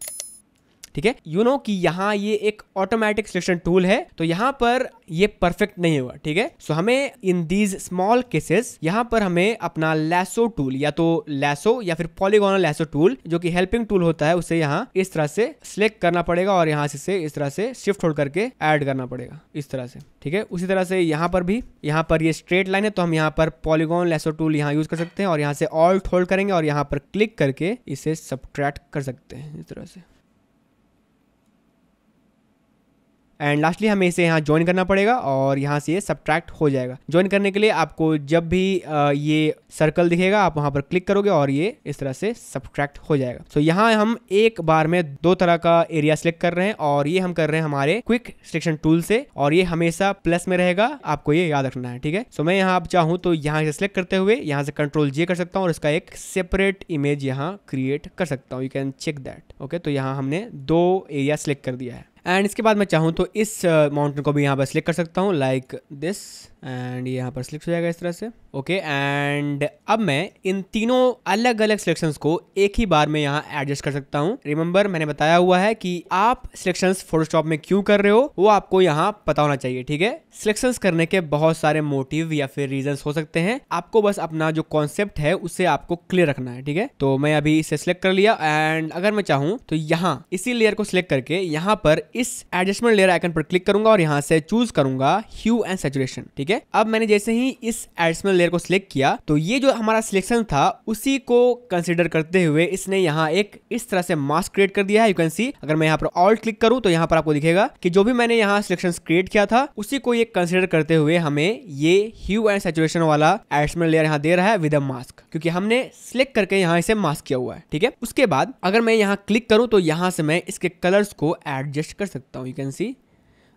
ठीक है यू नो कि यहाँ ये एक ऑटोमेटिक सिलेक्शन टूल है तो यहाँ पर ये परफेक्ट नहीं हुआ ठीक है सो हमें इन दीज स्मॉल केसेस यहाँ पर हमें अपना लेसो टूल या तो लेसो या फिर पॉलीगोनल लेसो टूल जो कि हेल्पिंग टूल होता है उसे यहाँ इस तरह से सिलेक्ट करना पड़ेगा और यहाँ से इस तरह से शिफ्ट होल्ड करके एड करना पड़ेगा इस तरह से ठीक है उसी तरह से यहाँ पर भी यहाँ पर ये स्ट्रेट लाइन है तो हम यहाँ पर पॉलीगॉन लेसो टूल यहाँ यूज कर सकते हैं और यहाँ से ऑल्ट होल्ड करेंगे और यहाँ पर क्लिक करके इसे सब्ट्रैक्ट कर सकते हैं इस तरह से एंड लास्टली हमें इसे यहाँ ज्वाइन करना पड़ेगा और यहाँ से ये सब्ट्रैक्ट हो जाएगा ज्वाइन करने के लिए आपको जब भी ये सर्कल दिखेगा आप वहाँ पर क्लिक करोगे और ये इस तरह से सब्ट्रैक्ट हो जाएगा सो so, यहाँ हम एक बार में दो तरह का एरिया सिलेक्ट कर रहे हैं और ये हम कर रहे हैं हमारे क्विक सिलेक्शन टूल से और ये हमेशा प्लस में रहेगा आपको ये याद रखना है ठीक है सो so, मैं यहाँ आप चाहूँ तो यहाँ से सिलेक्ट करते हुए यहाँ से कंट्रोल जे कर सकता हूँ और इसका एक सेपरेट इमेज यहाँ क्रिएट कर सकता हूँ you can check that okay तो यहाँ हमने दो एरिया सिलेक्ट कर दिया है एंड इसके बाद मैं चाहूँ तो इस माउंटेन uh, को भी यहाँ पर सिलेक्ट कर सकता हूँ लाइक दिस एंड ये यहाँ पर सिलेक्ट हो जाएगा इस तरह से ओके एंड अब मैं इन तीनों अलग अलग सिलेक्शंस को एक ही बार में यहाँ एडजस्ट कर सकता हूँ रिमेंबर मैंने बताया हुआ है कि आप सिलेक्शंस फोटोशॉप में क्यों कर रहे हो वो आपको यहाँ पता होना चाहिए ठीक है सिलेक्शंस करने के बहुत सारे मोटिव या फिर रीजन हो सकते हैं आपको बस अपना जो कॉन्सेप्ट है उसे आपको क्लियर रखना है ठीक है तो मैं अभी इसे सिलेक्ट कर लिया एंड अगर मैं चाहूँ तो यहाँ इसी लेयर को सिलेक्ट करके यहाँ पर इस एडजस्टमेंट लेयर आइकन पर क्लिक करूंगा और यहाँ से चूज करूंगा ह्यू एंड सेचुरेशन ठीक है है अब मैंने जैसे ही इस एडिशनल लेयर को सिलेक्ट किया तो ये जो हमारा सिलेक्शन था उसी को कंसिडर करते हुए इसने यहाँ एक इस तरह से मास्क क्रिएट कर दिया है यू कैन सी अगर मैं यहाँ पर ऑल क्लिक करूँ तो यहाँ पर आपको दिखेगा कि जो भी मैंने यहाँ सिलेक्शन क्रिएट किया था उसी को ये कंसिडर करते हुए हमें ये ह्यू एंड सेचुएशन वाला एडिशनल लेयर यहाँ दे रहा है विद अ मास्क क्योंकि हमने सिलेक्ट करके यहाँ इसे मास्क किया हुआ है ठीक है उसके बाद अगर मैं यहाँ क्लिक करूँ तो यहाँ से मैं इसके कलर्स को एडजस्ट कर सकता हूँ यू कैन सी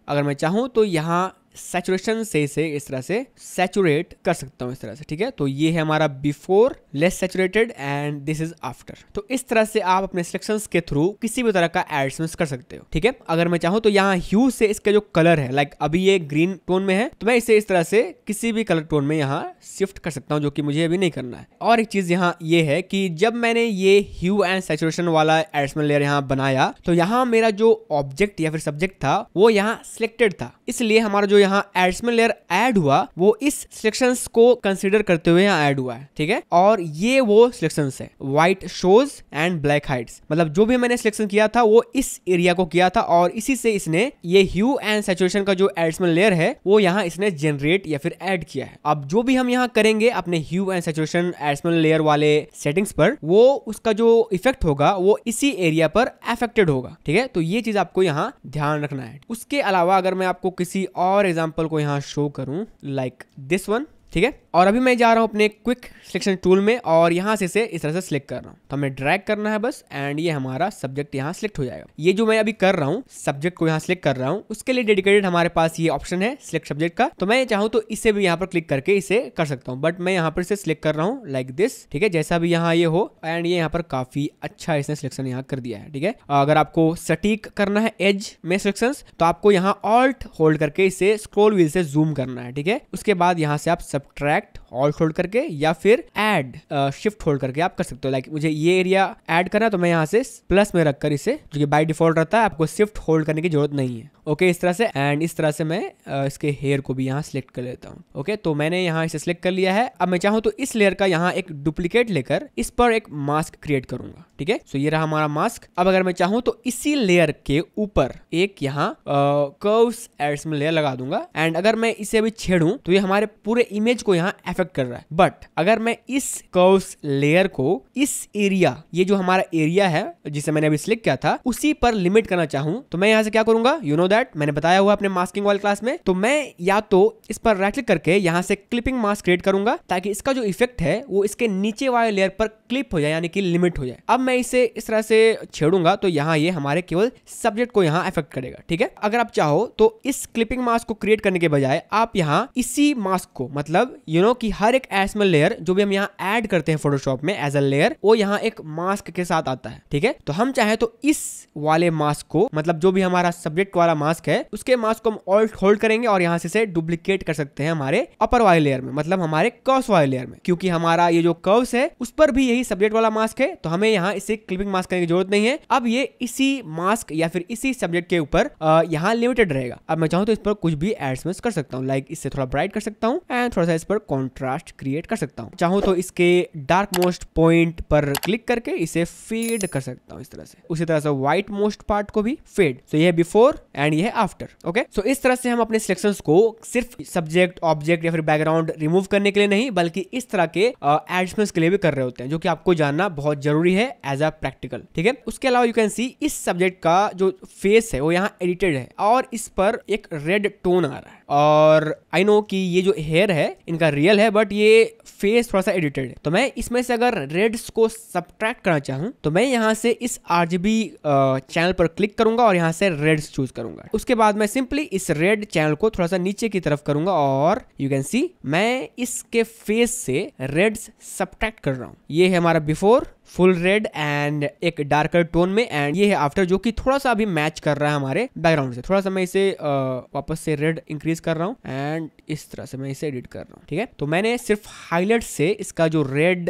अगर मैं चाहूँ तो यहाँ सेचुरेशन से इसे इस तरह से सेचुरेट कर सकता हूँ इस तरह से ठीक है तो ये है हमारा before less saturated and this is after तो इस तरह से आप अपने सिलेक्शन के थ्रू किसी भी तरह का एडजस्टमेंट कर सकते हो ठीक है अगर मैं चाहूँ तो यहाँ ह्यू से इसका जो कलर है लाइक अभी ये ग्रीन टोन में है तो मैं इसे इस तरह से किसी भी कलर टोन में यहाँ शिफ्ट कर सकता हूँ जो कि मुझे अभी नहीं करना है और एक चीज यहाँ ये है कि जब मैंने ये ह्यू एंड सेचुरेशन वाला एडजस्टमेंट लेयर यहाँ बनाया तो यहाँ मेरा जो ऑब्जेक्ट या फिर सब्जेक्ट था वो यहाँ सिलेक्टेड था इसलिए हमारा जो यहाँ एड्समैन लेयर एड हुआ वो इस सिलेक्शन को कंसिडर करते हुए यहाँ एड हुआ है ठीक है और ये वो सिलेक्शन है white shows and black hides मतलब जो भी मैंने सिलेक्शन किया था वो इस एरिया को किया था और इसी से इसने ये ह्यू एंड सेचुएशन का जो एड्समैन लेयर है वो यहाँ इसने जनरेट या फिर एड किया है अब जो भी हम यहाँ करेंगे अपने ह्यू एंड सेचुएशन एड्समैन लेयर वाले सेटिंग्स पर वो उसका जो इफेक्ट होगा वो इसी एरिया पर एफेक्टेड होगा ठीक है तो ये चीज आपको यहाँ ध्यान रखना है उसके अलावा अगर मैं आपको किसी और एग्जाम्पल को यहाँ शो करूँ लाइक दिस वन ठीक है और अभी मैं जा रहा हूँ अपने क्विक सिलेक्शन टूल में और यहाँ से इसे इस तरह से सिलेक्ट कर रहा हूँ तो हमें ड्रैग करना है बस एंड ये हमारा सब्जेक्ट यहाँ सिलेक्ट हो जाएगा ये जो मैं अभी कर रहा हूँ सब्जेक्ट को यहाँ सिलेक्ट कर रहा हूँ उसके लिए डेडिकेटेड हमारे पास ये ऑप्शन है सिलेक्ट सब्जेक्ट का तो मैं चाहूँ तो इसे भी यहाँ पर क्लिक करके इसे कर सकता हूँ बट मैं यहाँ पर इसे सिलेक्ट कर रहा हूँ लाइक दिस ठीक है जैसा भी यहाँ ये हो एंड ये यहाँ पर काफी अच्छा इसने सिलेक्शन यहाँ कर दिया है ठीक है अगर आपको सटीक करना है एज में सिलेक्शन तो आपको यहाँ ऑल्ट होल्ड करके इसे स्क्रोल व्हील से जूम करना है ठीक है उसके बाद यहाँ से आप सब सब्ट्रैक्ट ऑल्ट होल्ड करके या फिर एड शिफ्ट होल्ड करके आप कर सकते हो लाइक like, मुझे ये एरिया एड करना तो मैं यहाँ से प्लस में रखकर इसे जो कि बाई डिफॉल्ट रहता है आपको शिफ्ट होल्ड करने की जरूरत नहीं है ओके okay, इस तरह से एंड इस तरह से मैं uh, इसके हेयर को भी यहाँ सेलेक्ट कर लेता हूँ ओके okay, तो मैंने यहाँ इसे सेलेक्ट कर लिया है अब मैं चाहूँ तो इस लेयर का यहाँ एक डुप्लीकेट लेकर इस पर एक मास्क क्रिएट करूंगा ठीक है सो ये रहा हमारा मास्क अब अगर मैं चाहूँ तो इसी लेयर के ऊपर एक यहाँ कर्व्स एड्स में लेयर लगा दूंगा एंड अगर मैं इसे भी छेड़ू तो ये हमारे पूरे इमेज इमेज को यहाँ एफेक्ट कर रहा है बट अगर मैं इस कर्व्स लेयर को इस एरिया ये जो हमारा एरिया है जिसे मैंने अभी सिलेक्ट किया था उसी पर लिमिट करना चाहूँ तो मैं यहाँ से क्या करूंगा यू नो दैट मैंने बताया हुआ अपने मास्किंग वाले क्लास में तो मैं या तो इस पर राइट क्लिक करके यहाँ से क्लिपिंग मास्क क्रिएट करूंगा ताकि इसका जो इफेक्ट है वो इसके नीचे वाले लेयर पर क्लिप हो जाए यानी कि लिमिट हो जाए अब मैं इसे इस तरह से छेड़ूंगा तो यहाँ ये हमारे केवल सब्जेक्ट को यहाँ इफेक्ट करेगा ठीक है अगर आप चाहो तो इस क्लिपिंग मास्क को क्रिएट करने के बजाय आप यहाँ इसी मास्क को मतलब मतलब यू नो कि हर एक एसमल लेयर जो भी हम यहाँ ऐड करते हैं फोटोशॉप में एज अ लेयर वो यहाँ एक मास्क के साथ आता है ठीक है तो हम चाहे तो इस वाले मास्क को मतलब जो भी हमारा सब्जेक्ट वाला मास्क है उसके मास्क को हम ऑल्ट होल्ड करेंगे और यहाँ से से डुप्लीकेट कर सकते हैं हमारे अपर वाले लेयर में मतलब हमारे कर्व वाले लेयर में क्योंकि हमारा ये जो कर्व्स है उस पर भी यही सब्जेक्ट वाला मास्क है तो हमें यहाँ इसे क्लिपिंग मास्क करने की जरूरत नहीं है अब ये इसी मास्क या फिर इसी सब्जेक्ट के ऊपर यहाँ लिमिटेड रहेगा अब मैं चाहूँ तो इस पर कुछ भी एड्समेंट कर सकता हूँ लाइक इससे थोड़ा ब्राइट कर सकता हूँ एंड थोड़ा थोड़ा सा इस पर कॉन्ट्रास्ट क्रिएट कर सकता हूँ चाहूँ तो इसके डार्क मोस्ट पॉइंट पर क्लिक करके इसे फेड कर सकता हूँ इस तरह से उसी तरह से व्हाइट मोस्ट पार्ट को भी फेड तो यह बिफोर एंड यह आफ्टर ओके सो इस तरह से हम अपने सिलेक्शन को सिर्फ सब्जेक्ट ऑब्जेक्ट या फिर बैकग्राउंड रिमूव करने के लिए नहीं बल्कि इस तरह के एडजमेंट्स के लिए भी कर रहे होते हैं जो कि आपको जानना बहुत जरूरी है एज अ प्रैक्टिकल ठीक है उसके अलावा यू कैन सी इस सब्जेक्ट का जो फेस है वो यहाँ एडिटेड है और इस पर एक रेड टोन आ रहा है और आई नो कि ये जो हेयर है इनका रियल है बट ये फेस थोड़ा सा एडिटेड है तो मैं इसमें से अगर रेड्स को सब्ट्रैक्ट करना चाहूँ तो मैं यहाँ से इस आर चैनल पर क्लिक करूंगा और यहाँ से रेड्स चूज करूंगा उसके बाद मैं सिंपली इस रेड चैनल को थोड़ा सा नीचे की तरफ करूंगा और यू कैन सी मैं इसके फेस से रेड्स सब्ट्रैक्ट कर रहा हूँ ये है हमारा बिफोर फुल रेड एंड एक डार्कर टोन में एंड ये है आफ्टर जो कि थोड़ा सा अभी मैच कर रहा है हमारे बैकग्राउंड से थोड़ा सा मैं इसे आ, वापस से रेड इंक्रीज कर रहा हूँ एंड इस तरह से मैं इसे एडिट कर रहा हूँ ठीक है तो मैंने सिर्फ हाईलाइट से इसका जो रेड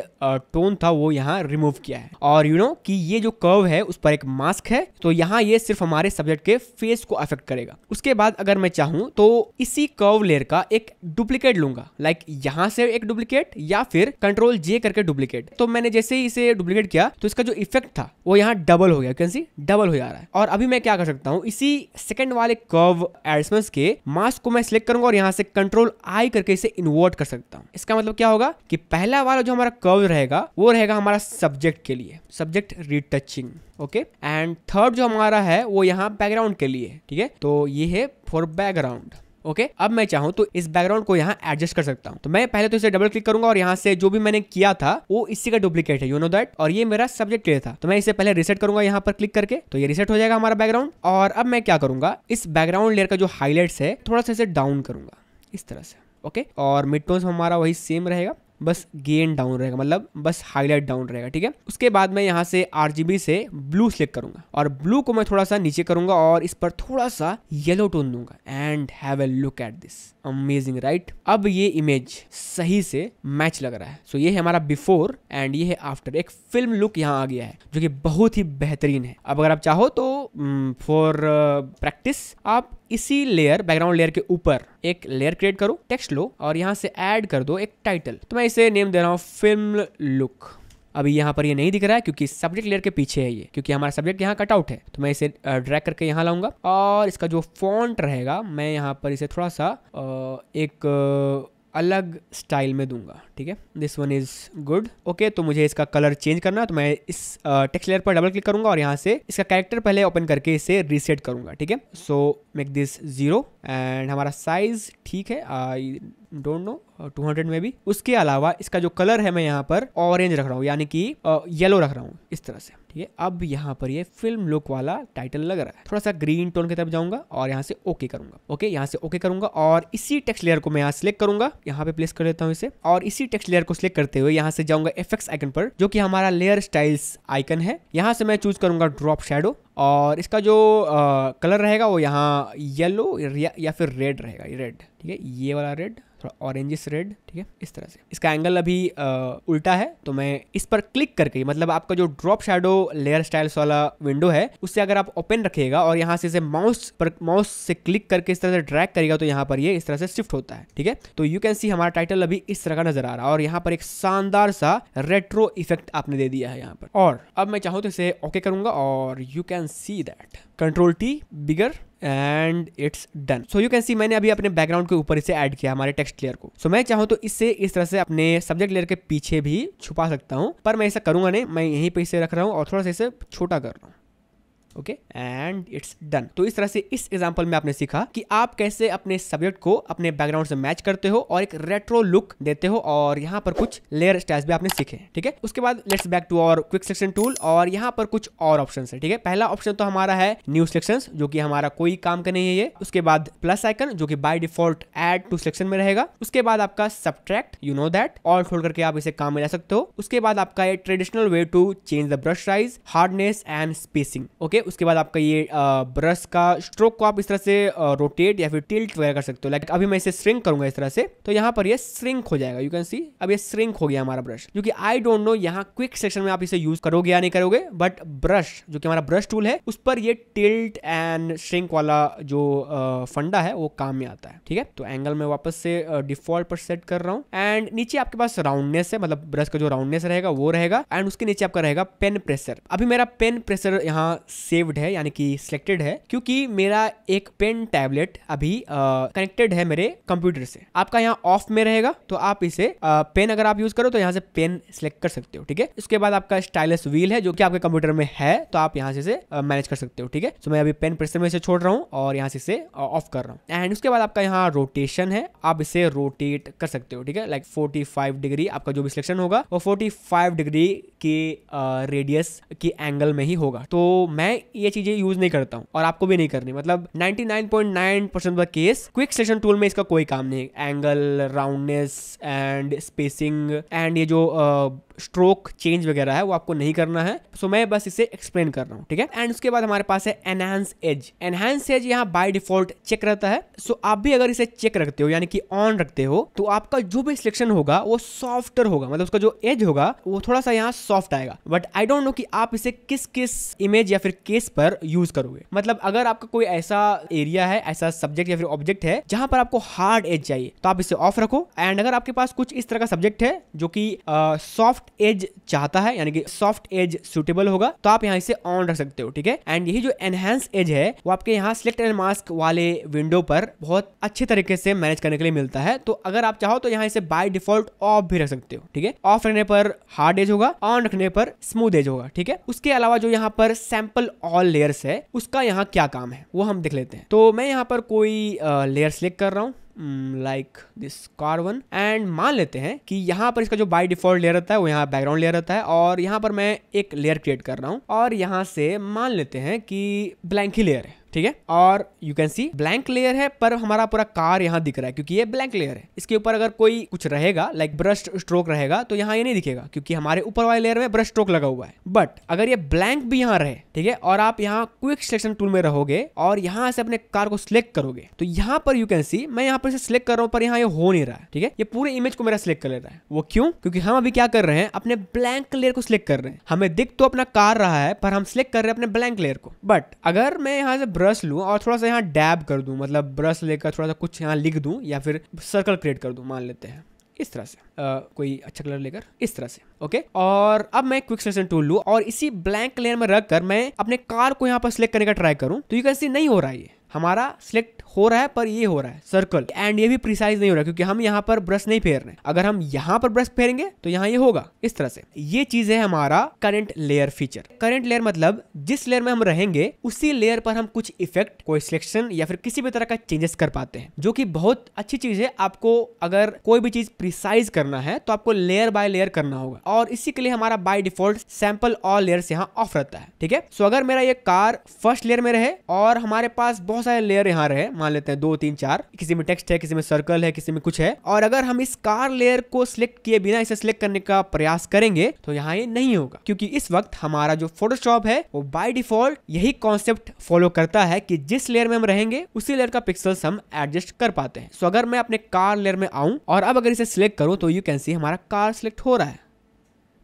टोन था वो यहाँ रिमूव किया है और यू you नो know, कि ये जो कर्व है उस पर एक मास्क है तो यहाँ ये सिर्फ हमारे सब्जेक्ट के फेस को अफेक्ट करेगा उसके बाद अगर मैं चाहूँ तो इसी कर्व लेयर का एक डुप्लीकेट लूंगा लाइक यहाँ से एक डुप्लीकेट या फिर कंट्रोल जे करके डुप्लीकेट तो मैंने जैसे ही इसे डुप्लीकेट किया तो इसका जो इफेक्ट था वो यहाँ डबल हो गया कैन सी डबल हो जा रहा है और अभी मैं क्या कर सकता हूँ इसी सेकंड वाले कर्व एडसमेंट के मास्क को मैं सिलेक्ट करूंगा और यहाँ से कंट्रोल आई करके इसे इन्वर्ट कर सकता हूँ इसका मतलब क्या होगा कि पहला वाला जो हमारा कर्व रहेगा वो रहेगा हमारा सब्जेक्ट के लिए subject retouching okay and third जो हमारा है वो यहाँ बैकग्राउंड के लिए ठीक है तो ये है फॉर बैकग्राउंड ओके अब मैं चाहूं तो इस बैकग्राउंड को यहां एडजस्ट कर सकता हूं तो मैं पहले तो इसे डबल क्लिक करूंगा और यहां से जो भी मैंने किया था वो इसी का डुप्लीकेट है यू नो दैट और ये मेरा सब्जेक्ट क्लियर था तो मैं इसे पहले रिसेट करूंगा यहां पर क्लिक करके तो ये रिसेट हो जाएगा हमारा बैकग्राउंड और अब मैं क्या करूंगा इस बैकग्राउंड लेयर का जो हाईलाइट है थोड़ा सा इसे डाउन करूंगा इस तरह से ओके और मिड टोन्स हमारा वही सेम रहेगा बस गेन डाउन रहेगा मतलब बस हाईलाइट डाउन रहेगा ठीक है उसके बाद मैं यहाँ से आर से ब्लू सिलेक्ट करूंगा और ब्लू को मैं थोड़ा सा नीचे करूंगा और इस पर थोड़ा सा येलो टोन दूंगा and have a look at this amazing right अब ये इमेज सही से मैच लग रहा है सो so, ये है हमारा बिफोर एंड ये है आफ्टर एक फिल्म लुक यहाँ आ गया है जो कि बहुत ही बेहतरीन है अब अगर आप चाहो तो फॉर mm, प्रैक्टिस uh, आप इसी लेयर बैकग्राउंड लेयर के ऊपर एक लेयर क्रिएट करो टेक्स्ट लो और यहाँ से ऐड कर दो एक टाइटल तो मैं इसे नेम दे रहा हूँ फिल्म लुक अभी यहाँ पर ये यह नहीं दिख रहा है क्योंकि सब्जेक्ट लेयर के पीछे है ये क्योंकि हमारा सब्जेक्ट यहाँ कटआउट है तो मैं इसे ड्रैग करके यहाँ लाऊंगा और इसका जो फॉन्ट रहेगा मैं यहाँ पर इसे थोड़ा सा एक अलग स्टाइल में दूंगा ठीक है this one is good okay तो मुझे इसका कलर चेंज करना तो मैं इस टेक्स्ट लेयर पर डबल क्लिक करूंगा और यहाँ से इसका कैरेक्टर पहले ओपन करके इसे रीसेट करूंगा ठीक है so make this zero and हमारा साइज ठीक है आई डोंट नो 200 हंड्रेड में भी उसके अलावा इसका जो कलर है मैं यहाँ पर ऑरेंज रख रहा हूँ यानी कि येलो रख रहा हूँ इस तरह से ये अब यहाँ पर ये फिल्म लुक वाला टाइटल लग रहा है थोड़ा सा ग्रीन टोन की तरफ जाऊंगा और यहाँ से ओके करूंगा ओके यहाँ से ओके करूंगा और इसी टेक्स्ट लेयर को मैं यहाँ सिलेक्ट करूंगा यहाँ पे प्लेस कर लेता हूँ इसे और इसी टेक्स्ट लेयर को सिलेक्ट करते हुए यहाँ से जाऊंगा एफेक्स आइकन पर जो की हमारा लेयर स्टाइल्स आइकन है यहाँ से मैं चूज करूंगा ड्रॉप शेडो और इसका जो आ, कलर रहेगा वो यहाँ येलो या, या फिर रेड रहेगा ये रेड ठीक है ये वाला रेड थोड़ा ऑरेंजिस रेड ठीक है इस तरह से इसका एंगल अभी आ, उल्टा है तो मैं इस पर क्लिक करके मतलब आपका जो ड्रॉप शेडो लेयर स्टाइल्स वाला विंडो है उससे अगर आप ओपन रखिएगा और यहाँ से इसे माउस पर माउस से क्लिक करके इस तरह से ड्रैग करेगा तो यहाँ पर ये इस तरह से शिफ्ट होता है ठीक है तो यू कैन सी हमारा टाइटल अभी इस तरह का नजर आ रहा है और यहाँ पर एक शानदार सा रेट्रो इफेक्ट आपने दे दिया है यहाँ पर और अब मैं चाहूँ तो इसे ओके करूंगा और you can see that control T bigger and it's done so you can see मैंने अभी अपने बैकग्राउंड के ऊपर इसे ऐड किया हमारे टेक्स्ट लेयर को सो so, मैं चाहूँ तो इससे इस तरह से अपने सब्जेक्ट लेयर के पीछे भी छुपा सकता हूँ पर मैं ऐसा करूंगा नहीं मैं यहीं पर इसे रख रहा हूँ और थोड़ा सा इसे छोटा कर रहा हूँ ओके एंड इट्स डन तो इस तरह से इस एग्जाम्पल में आपने सीखा कि आप कैसे अपने सब्जेक्ट को अपने बैकग्राउंड से मैच करते हो और एक रेट्रो लुक देते हो और यहाँ पर कुछ लेयर स्टाइल्स भी आपने सीखे ठीक है उसके बाद let's back to our quick selection tool और यहाँ पर कुछ और ऑप्शन है ठीक है पहला ऑप्शन तो हमारा है न्यू सिलेक्शन जो की हमारा कोई काम का नहीं है ये उसके बाद प्लस आइकन जो की by default add to selection में रहेगा उसके बाद आपका सब्ट्रैक्ट यू नो दैट और छोड़ करके आप इसे काम में ला सकते हो उसके बाद आपका traditional way to change the brush size hardness and spacing okay उसके बाद आपका ये ब्रश का स्ट्रोक को आप इस तरह से रोटेट या फिर टिल्ट वगैरह कर सकते हो लाइक अभी मैं इसे श्रिंक करूंगा इस तरह से तो यहाँ पर ये श्रिंक हो जाएगा यू कैन सी अब ये श्रिंक हो गया हमारा ब्रश क्योंकि आई डोंट नो यहाँ क्विक सेक्शन में आप इसे यूज करोगे या नहीं करोगे बट ब्रश जो कि हमारा ब्रश टूल है उस पर ये टिल्ट एंड श्रिंक वाला जो फंडा है वो काम में आता है ठीक है तो एंगल में वापस से डिफॉल्ट पर सेट कर रहा हूँ एंड नीचे आपके पास राउंडनेस है मतलब ब्रश का जो राउंडनेस रहेगा वो रहेगा एंड उसके नीचे आपका रहेगा पेन प्रेशर अभी मेरा पेन प्रेशर यहाँ से सेव्ड है यानी कि सिलेक्टेड है क्योंकि मेरा एक पेन टैबलेट अभी कनेक्टेड है मेरे कंप्यूटर से आपका यहाँ ऑफ में रहेगा तो आप इसे पेन अगर आप यूज करो तो यहाँ से पेन सिलेक्ट कर सकते हो ठीक है इसके बाद आपका स्टाइलस व्हील है जो कि आपके कंप्यूटर में है तो आप यहाँ से मैनेज कर सकते हो ठीक है तो मैं अभी पेन प्रेस में इसे छोड़ रहा हूँ और यहाँ से इसे ऑफ कर रहा हूँ एंड उसके बाद आपका यहाँ रोटेशन है आप इसे रोटेट कर सकते हो ठीक है लाइक फोर्टी डिग्री आपका जो भी सिलेक्शन होगा वो फोर्टी डिग्री के रेडियस की एंगल में ही होगा तो मैं मैं ये चीजें यूज नहीं करता हूँ और आपको भी नहीं करनी मतलब 99.9 percent case quick session tool में इसका कोई काम नहीं है angle roundness and spacing and ये जो स्ट्रोक चेंज वगैरह है वो आपको नहीं करना है सो so, मैं बस इसे एक्सप्लेन कर रहा हूँ ठीक है एंड उसके बाद हमारे पास है एनहेंस एज एनहेंस एज यहाँ बाय डिफॉल्ट चेक रहता है सो so, आप भी अगर इसे चेक रखते हो यानी कि ऑन रखते हो तो आपका जो भी सिलेक्शन होगा वो सॉफ्टर होगा मतलब उसका जो एज होगा वो थोड़ा सा यहाँ सॉफ्ट आएगा बट आई डोंट नो कि आप इसे किस किस इमेज या फिर केस पर यूज करोगे मतलब अगर आपका कोई ऐसा एरिया है ऐसा सब्जेक्ट या फिर ऑब्जेक्ट है जहां पर आपको हार्ड एज चाहिए तो आप इसे ऑफ रखो एंड अगर आपके पास कुछ इस तरह का सब्जेक्ट है जो कि सॉफ्ट सॉफ्ट एज चाहता है यानी कि सॉफ्ट एज सुटेबल होगा तो आप यहाँ इसे ऑन रख सकते हो ठीक है एंड यही जो एनहेंस एज है वो आपके यहाँ सिलेक्ट एंड मास्क वाले विंडो पर बहुत अच्छे तरीके से मैनेज करने के लिए मिलता है तो अगर आप चाहो तो यहाँ इसे बाय डिफॉल्ट ऑफ भी रख सकते हो ठीक है ऑफ रखने पर हार्ड एज होगा ऑन रखने पर स्मूथ एज होगा ठीक है उसके अलावा जो यहाँ पर सैंपल ऑल लेयर्स है उसका यहाँ क्या काम है वो हम देख लेते हैं तो मैं यहाँ पर कोई लेयर सिलेक्ट कर रहा हूँ लाइक दिस कार्बन एंड मान लेते हैं कि यहाँ पर इसका जो बाई डिफॉल्ट लेयर रहता है वो यहाँ बैकग्राउंड लेयर रहता है और यहाँ पर मैं एक लेयर क्रिएट कर रहा हूँ और यहाँ से मान लेते हैं कि ब्लैंक ही लेयर है ठीक है और you can see blank layer है पर हमारा पूरा कार यहाँ दिख रहा है क्योंकि ये ब्लैंक लेयर है इसके ऊपर अगर कोई कुछ रहेगा लाइक ब्रश स्ट्रोक रहेगा तो यहाँ ये नहीं दिखेगा क्योंकि हमारे ऊपर वाले लेयर में ब्रश स्ट्रोक लगा हुआ है बट अगर ये ब्लैंक भी यहाँ रहे ठीक है और आप यहाँ क्विक सिलेक्शन टूल में रहोगे और यहाँ से अपने कार को सिलेक्ट करोगे तो यहाँ पर यू कैन सी मैं यहाँ पर सिलेक्ट कर रहा हूँ पर यहाँ ये हो नहीं रहा है ठीक है ये पूरे इमेज को मेरा सिलेक्ट कर ले रहा है वो क्यों क्योंकि हम अभी क्या कर रहे हैं अपने ब्लैंक लेयर को सिलेक्ट कर रहे हैं हमें दिख तो अपना कार रहा है पर हम सिलेक्ट कर रहे हैं अपने ब्लैंक लेयर को बट अगर मैं यहाँ से ब्रश ब्रश लूँ और थोड़ा सा यहाँ डैब कर दूँ मतलब ब्रश लेकर थोड़ा सा कुछ यहाँ लिख दूँ या फिर सर्कल क्रिएट कर दूँ मान लेते हैं इस तरह से आ, कोई अच्छा कलर लेकर इस तरह से ओके और अब मैं क्विक सिलेक्शन टूल लूँ और इसी ब्लैंक लेयर में रख कर मैं अपने कार को यहाँ पर सिलेक्ट करने का ट्राई करूँ तो यू कैसे नहीं हो रहा है हमारा सिलेक्ट हो रहा है पर ये हो रहा है सर्कल एंड ये भी प्रिसाइज नहीं हो रहा क्योंकि हम यहाँ पर ब्रश नहीं फेर रहे अगर हम यहाँ पर ब्रश फेरेंगे तो यहाँ ये होगा इस तरह से ये चीज है हमारा current layer feature current layer मतलब जिस लेयर में हम रहेंगे उसी लेयर पर हम कुछ इफेक्ट कोई सिलेक्शन या फिर किसी भी तरह का चेंजेस कर पाते हैं जो कि बहुत अच्छी चीज है आपको अगर कोई भी चीज प्रिसाइज करना है तो आपको लेयर बाय लेयर करना होगा और इसी के लिए हमारा by default sample all layer यहाँ ऑफ रहता है ठीक है सो अगर मेरा ये कार फर्स्ट लेयर में रहे और हमारे पास बहुत सारे लेयर यहाँ रहे मान लेते हैं दो तीन चार किसी में टेक्स्ट है किसी में सर्कल है किसी में कुछ है और अगर हम इस कार लेयर को सिलेक्ट किए बिना इसे सिलेक्ट करने का प्रयास करेंगे तो यहाँ ये नहीं होगा क्योंकि इस वक्त हमारा जो फोटोशॉप है वो बाई डिफॉल्ट यही कॉन्सेप्ट फॉलो करता है की जिस लेयर में हम रहेंगे उसी लेयर का पिक्सल्स हम एडजस्ट कर पाते हैं सो अगर मैं अपने कार लेयर में आऊं और अब अगर इसे सिलेक्ट करूँ तो यू कैन सी हमारा कार सिलेक्ट हो रहा है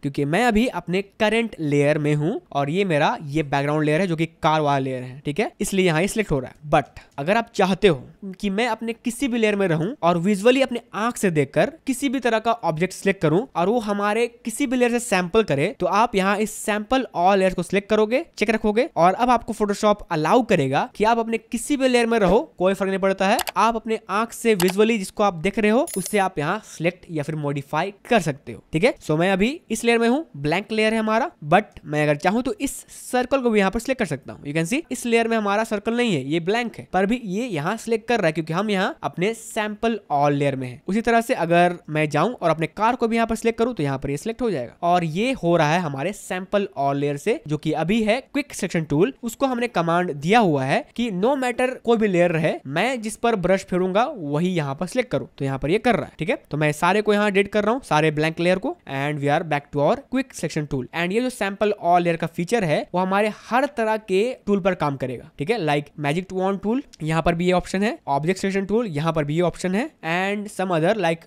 क्योंकि मैं अभी अपने करंट लेयर में हूँ और ये मेरा ये बैकग्राउंड लेयर है जो कि कार वाला लेयर है ठीक है इसलिए यहाँ सिलेक्ट हो रहा है बट अगर आप चाहते हो कि मैं अपने किसी भी लेयर में रहूं और विजुअली अपने आंख से देखकर किसी भी तरह का ऑब्जेक्ट सिलेक्ट करूं और वो हमारे किसी भी लेयर से सैंपल करे तो आप यहाँ इस सैंपल ऑल लेयर को सिलेक्ट करोगे चेक रखोगे और अब आपको फोटोशॉप अलाउ करेगा कि आप अपने किसी भी लेयर में रहो कोई फर्क नहीं पड़ता है आप अपने आंख से विजुअली जिसको आप देख रहे हो उससे आप यहाँ सिलेक्ट या फिर मॉडिफाई कर सकते हो ठीक है सो मैं अभी इस लेयर लेयर में हूँ ब्लैंक लेयर है हमारा बट मैं अगर चाहूँ तो इस सर्कल को भी यहाँ पर सिलेक्ट कर सकता हूँ यू कैन सी इस लेयर में हमारा सर्कल नहीं है ये ब्लैंक है पर भी ये यहाँ सिलेक्ट कर रहा है क्योंकि हम यहाँ अपने सैंपल ऑल लेयर में है उसी तरह से अगर मैं जाऊँ और अपने कार को भी यहाँ पर सिलेक्ट करूँ तो यहाँ पर ये सिलेक्ट हो जाएगा और ये हो रहा है हमारे सैंपल ऑल लेयर से जो की अभी है क्विक सेक्शन टूल उसको हमने कमांड दिया हुआ है की नो मैटर कोई भी लेयर रहे मैं जिस पर ब्रश फेरूंगा वही यहाँ पर सिलेक्ट करूँ तो यहाँ पर ये कर रहा है ठीक है तो मैं सारे को यहाँ डेट कर रहा हूँ सारे ब्लैंक लेयर को and we are back to our quick selection tool and ये जो सैंपल ऑल लेयर का फीचर है वो हमारे हर तरह के टूल पर काम करेगा ठीक है लाइक मैजिक टू टूल यहाँ पर भी ये ऑप्शन है ऑब्जेक्ट सिलेक्शन टूल यहाँ पर भी ये ऑप्शन है and some other like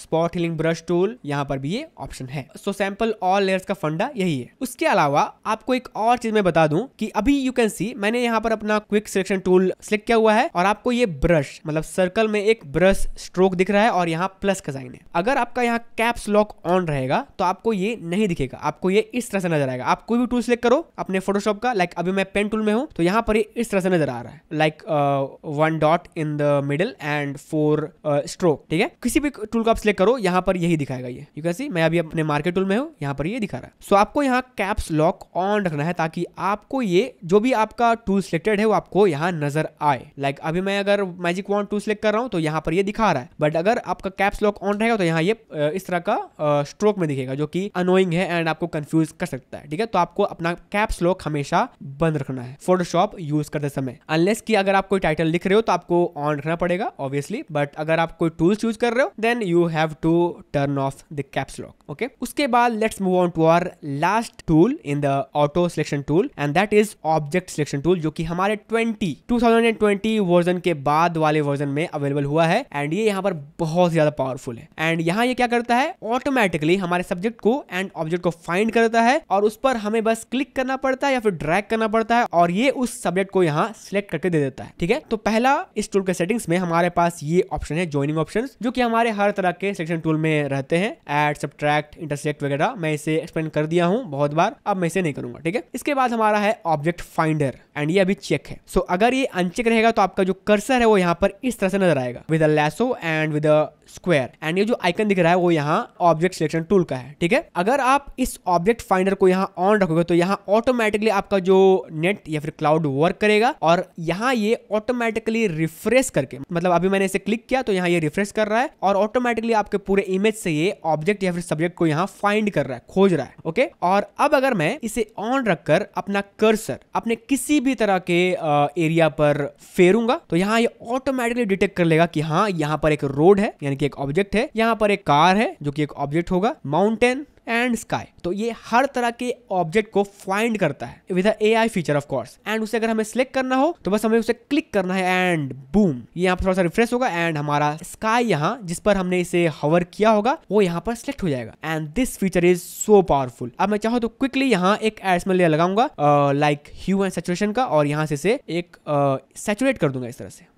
spot healing brush tool यहाँ पर भी ये ऑप्शन है सो सैंपल ऑल लेयर का फंडा यही है उसके अलावा आपको एक और चीज मैं बता दूं कि अभी यू कैन सी मैंने यहाँ पर अपना क्विक सिलेक्शन टूल सिलेक्ट किया हुआ है और आपको ये ब्रश मतलब सर्कल में एक ब्रश स्ट्रोक दिख रहा है और यहाँ प्लस का साइन है अगर आपका यहाँ कैप्स लॉक ऑन रहेगा तो आपको ये नहीं दिखेगा आपको ये इस तरह से नजर आएगा आप कोई भी टूल सिलेक्ट करो अपने फोटोशॉप का लाइक अभी मैं पेन टूल में हूँ तो यहाँ पर ये इस तरह से नजर आ रहा है like one dot in the middle and four stroke ठीक है किसी भी टूल को आप सिलेक्ट करो यहाँ पर यही दिखाएगा ये यू कैसी मैं अभी अपने मार्केट टूल में हूँ यहाँ पर ये दिखा रहा है सो so, आपको यहाँ कैप्स लॉक ऑन रखना है ताकि आपको ये जो भी आपका टूल सिलेक्टेड है वो आपको यहाँ नजर आए लाइक like, अभी मैं अगर मैजिक वॉन्ट टूल सिलेक्ट कर रहा हूँ तो यहाँ पर ये दिखा रहा है बट अगर आपका कैप्स लॉक ऑन रहेगा तो यहाँ ये uh, इस तरह का स्ट्रोक uh, में दिखेगा जो कि अनोइंग है एंड आपको कंफ्यूज कर सकता है ठीक है तो आपको अपना कैप्स लॉक हमेशा बंद रखना है फोटोशॉप यूज करते समय अनलेस की अगर आप कोई टाइटल लिख रहे हो तो आपको ऑन रखना पड़ेगा ऑब्वियसली बट अगर आप कोई टूल्स यूज कर रहे हो then you have to turn off the caps lock okay उसके बाद let's move on to our last tool in the auto selection tool and that is object selection tool जो कि हमारे 20 2020 वर्जन के बाद वाले वर्जन में अवेलेबल हुआ है एंड ये यहाँ पर बहुत ज्यादा पावरफुल है एंड यहाँ ये क्या करता है ऑटोमेटिकली हमारे सब्जेक्ट को एंड ऑब्जेक्ट को फाइंड करता है और उस पर हमें बस क्लिक करना पड़ता है या फिर ड्रैग करना पड़ता है और ये उस सब्जेक्ट को यहाँ सिलेक्ट करके दे देता है ठीक है तो पहला इस टूल के सेटिंग्स में हमारे पास ये ऑप्शन है ज्वाइनिंग ऑप्शन जो कि हमारे हर तरह के सेक्शन टूल में रहते हैं एड सब्ट्रैक्ट इंटरसेक्ट वगैरह मैं इसे एक्सप्लेन कर दिया हूँ बहुत बार अब मैं इसे नहीं करूंगा ठीक है इसके बाद हमारा है ऑब्जेक्ट फाइंडर एंड ये अभी चेक है सो so, अगर ये अनचेक रहेगा तो आपका जो कर्सर है वो यहाँ पर इस तरह से नजर आएगा with a lasso and with square and ये जो आइकन दिख रहा है वो यहाँ ऑब्जेक्ट सिलेक्शन टूल का है ठीक है अगर आप इस ऑब्जेक्ट फाइंडर को यहाँ ऑन रखोगे तो यहाँ ऑटोमेटिकली आपका जो नेट या फिर क्लाउड वर्क करेगा और यहाँ ये ऑटोमेटिकली रिफ्रेश करके मतलब अभी मैंने इसे क्लिक किया तो यहाँ ये रिफ्रेश कर रहा है और ऑटोमेटिकली आपके पूरे इमेज से ये ऑब्जेक्ट या फिर सब्जेक्ट को यहाँ फाइंड कर रहा है खोज रहा है ओके और अब अगर मैं इसे ऑन रखकर अपना कर्सर अपने किसी भी तरह के एरिया पर फेरूंगा तो यहाँ ये ऑटोमेटिकली डिटेक्ट कर लेगा कि हाँ यहाँ पर एक रोड है यानी कि एक ऑब्जेक्ट है यहाँ पर एक कार है जो कि एक ऑब्जेक्ट होगा माउंटेन एंड स्काई तो ये हर तरह के ऑब्जेक्ट को फाइंड करता है with A I feature of course and उसे अगर हमें सिलेक्ट करना हो तो बस हमें उसे क्लिक करना है एंड बूम ये यहाँ पर थोड़ा सा रिफ्रेश होगा एंड हमारा स्काई यहाँ जिस पर हमने इसे हवर किया होगा वो यहाँ पर सिलेक्ट हो जाएगा and this feature is so powerful अब मैं चाहूँ तो क्विकली यहाँ एक एड्समेल लेयर लगाऊंगा लाइक ह्यू एंड सेचुरेशन का और यहाँ से, इसे एक सेचुरेट uh, कर दूंगा इस तरह से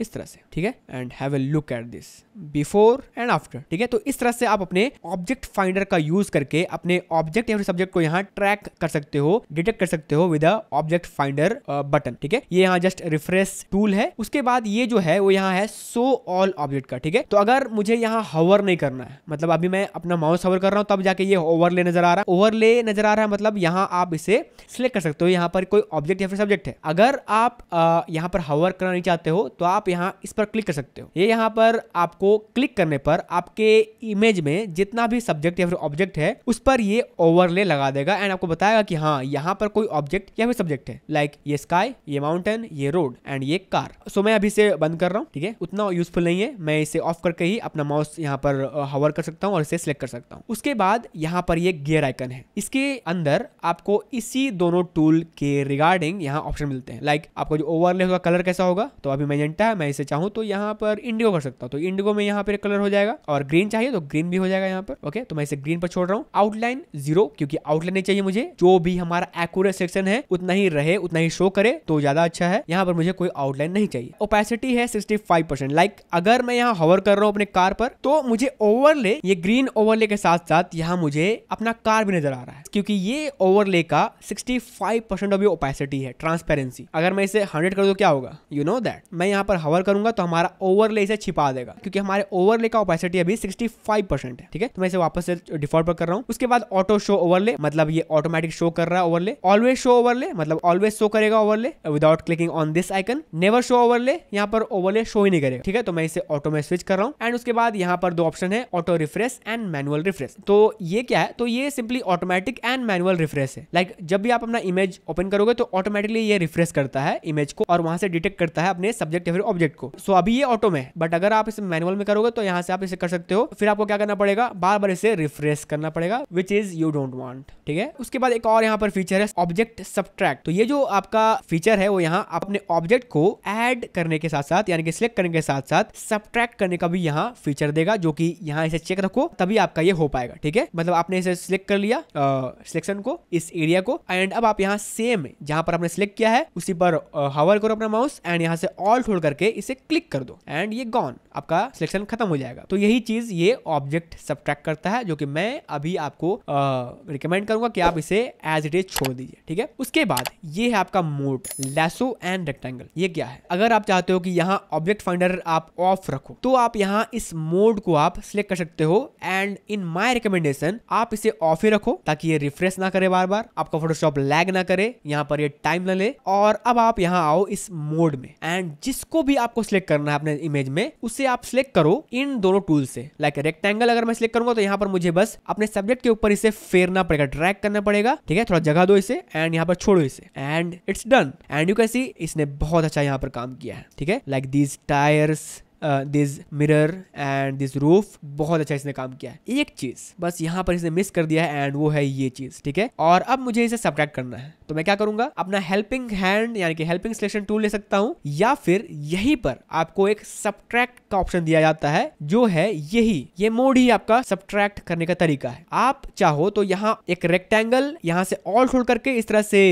इस तरह से ठीक है and have a look at this before and after ठीक है तो इस तरह से आप अपने ऑब्जेक्ट फाइंडर का यूज करके अपने ऑब्जेक्ट या सब्जेक्ट को यहाँ ट्रैक कर सकते हो डिटेक्ट कर सकते हो विद ऑब्जेक्ट फाइंडर बटन ठीक है ये यहाँ जस्ट रिफ्रेश टूल है उसके बाद ये जो है वो यहाँ है सो ऑल ऑब्जेक्ट का ठीक है तो अगर मुझे यहाँ हवर नहीं करना है मतलब अभी मैं अपना माउस हवर कर रहा हूँ तब जाके ये ओवरले नजर आ रहा है ओवरले नजर आ रहा है मतलब यहाँ आप इसे सिलेक्ट कर सकते हो यहाँ पर कोई ऑब्जेक्ट या फिर सब्जेक्ट है अगर आप uh, यहाँ पर हवर करना नहीं चाहते हो तो आप यहाँ इस पर क्लिक कर सकते हो ये यहाँ पर आपको क्लिक करने पर आपके इमेज में जितना भी सब्जेक्ट या फिर ऑब्जेक्ट है उस पर ये ओवरले लगा देगा एंड आपको बताएगा कि हाँ यहाँ पर कोई ऑब्जेक्ट या फिर सब्जेक्ट है लाइक like ये स्काई ये माउंटेन ये रोड एंड ये कार सो so, मैं अभी से बंद कर रहा हूँ ठीक है उतना यूजफुल नहीं है मैं इसे ऑफ करके ही अपना माउस यहाँ पर हवर कर सकता हूँ और इसे सिलेक्ट कर सकता हूँ उसके बाद यहाँ पर ये गियर आइकन है इसके अंदर आपको इसी दोनों टूल के रिगार्डिंग यहाँ ऑप्शन मिलते हैं लाइक like, आपको जो ओवरले होगा कलर कैसा होगा तो अभी मैजेंटा मैं इसे चाहूँ तो यहाँ पर इंडिगो कर सकता हूँ तो इंडिगो में यहाँ पर कलर हो जाएगा और ग्रीन चाहिए तो ग्रीन भी हो जाएगा यहाँ पर ओके तो मैं इसे ग्रीन पर छोड़ रहा हूँ आउटलाइन जीरो क्योंकि आउटलाइन नहीं चाहिए मुझे जो भी हमारा एक्यूरेट सेक्शन है उतना ही रहे उतना ही शो करे तो ज्यादा अच्छा है यहाँ पर मुझे कोई आउटलाइन नहीं चाहिए ओपेसिटी है सिक्सटी फाइव परसेंट लाइक अगर मैं यहाँ होवर कर रहा हूँ अपने कार पर तो मुझे ओवरले ये ग्रीन ओवरले के साथ साथ यहाँ मुझे अपना कार भी नजर आ रहा है क्योंकि ये ओवरले का सिक्सटी फाइव परसेंट अभी ओपेसिटी है ट्रांसपेरेंसी अगर मैं इसे हंड्रेड कर दो क्या होगा यू नो दैट मैं यहाँ पर हवर करूंगा तो हमारा ओवरले इसे छिपा देगा क्योंकि हमारे ओवरले का ओपेसिटी अभी 65 परसेंट है ठीक है तो मैं इसे वापस से डिफॉल्ट पर कर रहा हूँ उसके बाद ऑटो शो ओवरले मतलब ये ऑटोमेटिक शो कर रहा है ओवरले ऑलवेज शो ओवरले मतलब ऑलवेज शो करेगा overlay without clicking on this icon never show overlay यहाँ पर ओवरले शो ही नहीं करेगा ठीक है तो मैं इसे ऑटो में स्विच कर रहा हूँ एंड उसके बाद यहाँ पर दो ऑप्शन है auto refresh and manual refresh तो ये क्या है तो ये simply automatic and manual refresh है लाइक like, जब भी आप अपना इमेज ओपन करोगे तो ऑटोमेटिकली ये रिफ्रेश करता है इमेज को और वहां से डिटेक्ट करता है अपने सब्जेक्ट या फिर ऑब्जेक्ट को सो अभी ये ऑटो में बट अगर आप इसे मैनुअल में करोगे तो यहाँ से आप इसे कर सकते हो फिर आपको क्या करना पड़ेगा बार बार इसे रिफ्रेश करना पड़ेगा which is you don't want ठीक है उसके बाद एक और यहाँ पर फीचर है ऑब्जेक्ट सब्ट्रैक्ट तो ये जो आपका फीचर है वो यहाँ अपने ऑब्जेक्ट को एड करने के साथ साथ यानी कि सिलेक्ट करने के साथ साथ सब्ट्रैक्ट करने का भी यहाँ फीचर देगा जो कि यहाँ इसे चेक रखो तभी आपका ये हो पाएगा ठीक है मतलब आपने इसे सिलेक्ट कर लिया सिलेक्शन को इस एरिया को एंड अब आप यहाँ सेम जहां पर आपने सिलेक्ट किया है उसी पर हवर करो अपना माउस एंड यहाँ से ऑल होल्ड करके करके इसे क्लिक कर दो एंड ये गॉन आपका सिलेक्शन खत्म हो जाएगा तो यही चीज ये ऑब्जेक्ट सब्ट्रैक्ट करता है जो कि मैं अभी आपको रिकमेंड करूंगा कि आप इसे एज इट इज छोड़ दीजिए ठीक है उसके बाद ये है आपका मोड लेसो एंड रेक्टेंगल ये क्या है अगर आप चाहते हो कि यहाँ ऑब्जेक्ट फाइंडर आप ऑफ रखो तो आप यहाँ इस मोड को आप सिलेक्ट कर सकते हो एंड इन माई रिकमेंडेशन आप इसे ऑफ ही रखो ताकि ये रिफ्रेश ना करे बार बार आपका फोटोशॉप लैग ना करे यहाँ पर ये टाइम ना ले और अब आप यहाँ आओ इस मोड में एंड जिसको भी आपको सिलेक्ट करना है अपने इमेज में उसे आप सिलेक्ट करो इन दोनों टूल से लाइक रेक्टेंगल अगर मैं सिलेक्ट करूंगा तो यहाँ पर मुझे बस अपने सब्जेक्ट के ऊपर इसे फेरना पड़ेगा ट्रैक करना पड़ेगा ठीक है थोड़ा जगह दो इसे एंड यहाँ पर छोड़ो इसे and it's done and you कैसी इसने बहुत अच्छा यहाँ पर काम किया है ठीक है like these tyres this mirror and this roof बहुत अच्छा इसने काम किया है एक चीज बस यहाँ पर इसने मिस कर दिया है एंड वो है ये चीज ठीक है और अब मुझे इसे सब्ट्रैक्ट करना है तो मैं क्या करूंगा अपना हेल्पिंग हैंड यानी कि हेल्पिंग सिलेक्शन टूल ले सकता हूँ या फिर यही पर आपको एक सब्ट्रैक्ट का ऑप्शन दिया जाता है जो है यही ये मोड ही आपका सब्ट्रैक्ट करने का तरीका है आप चाहो तो यहाँ एक रेक्टेंगल यहाँ से ऑल छोड़ करके इस तरह से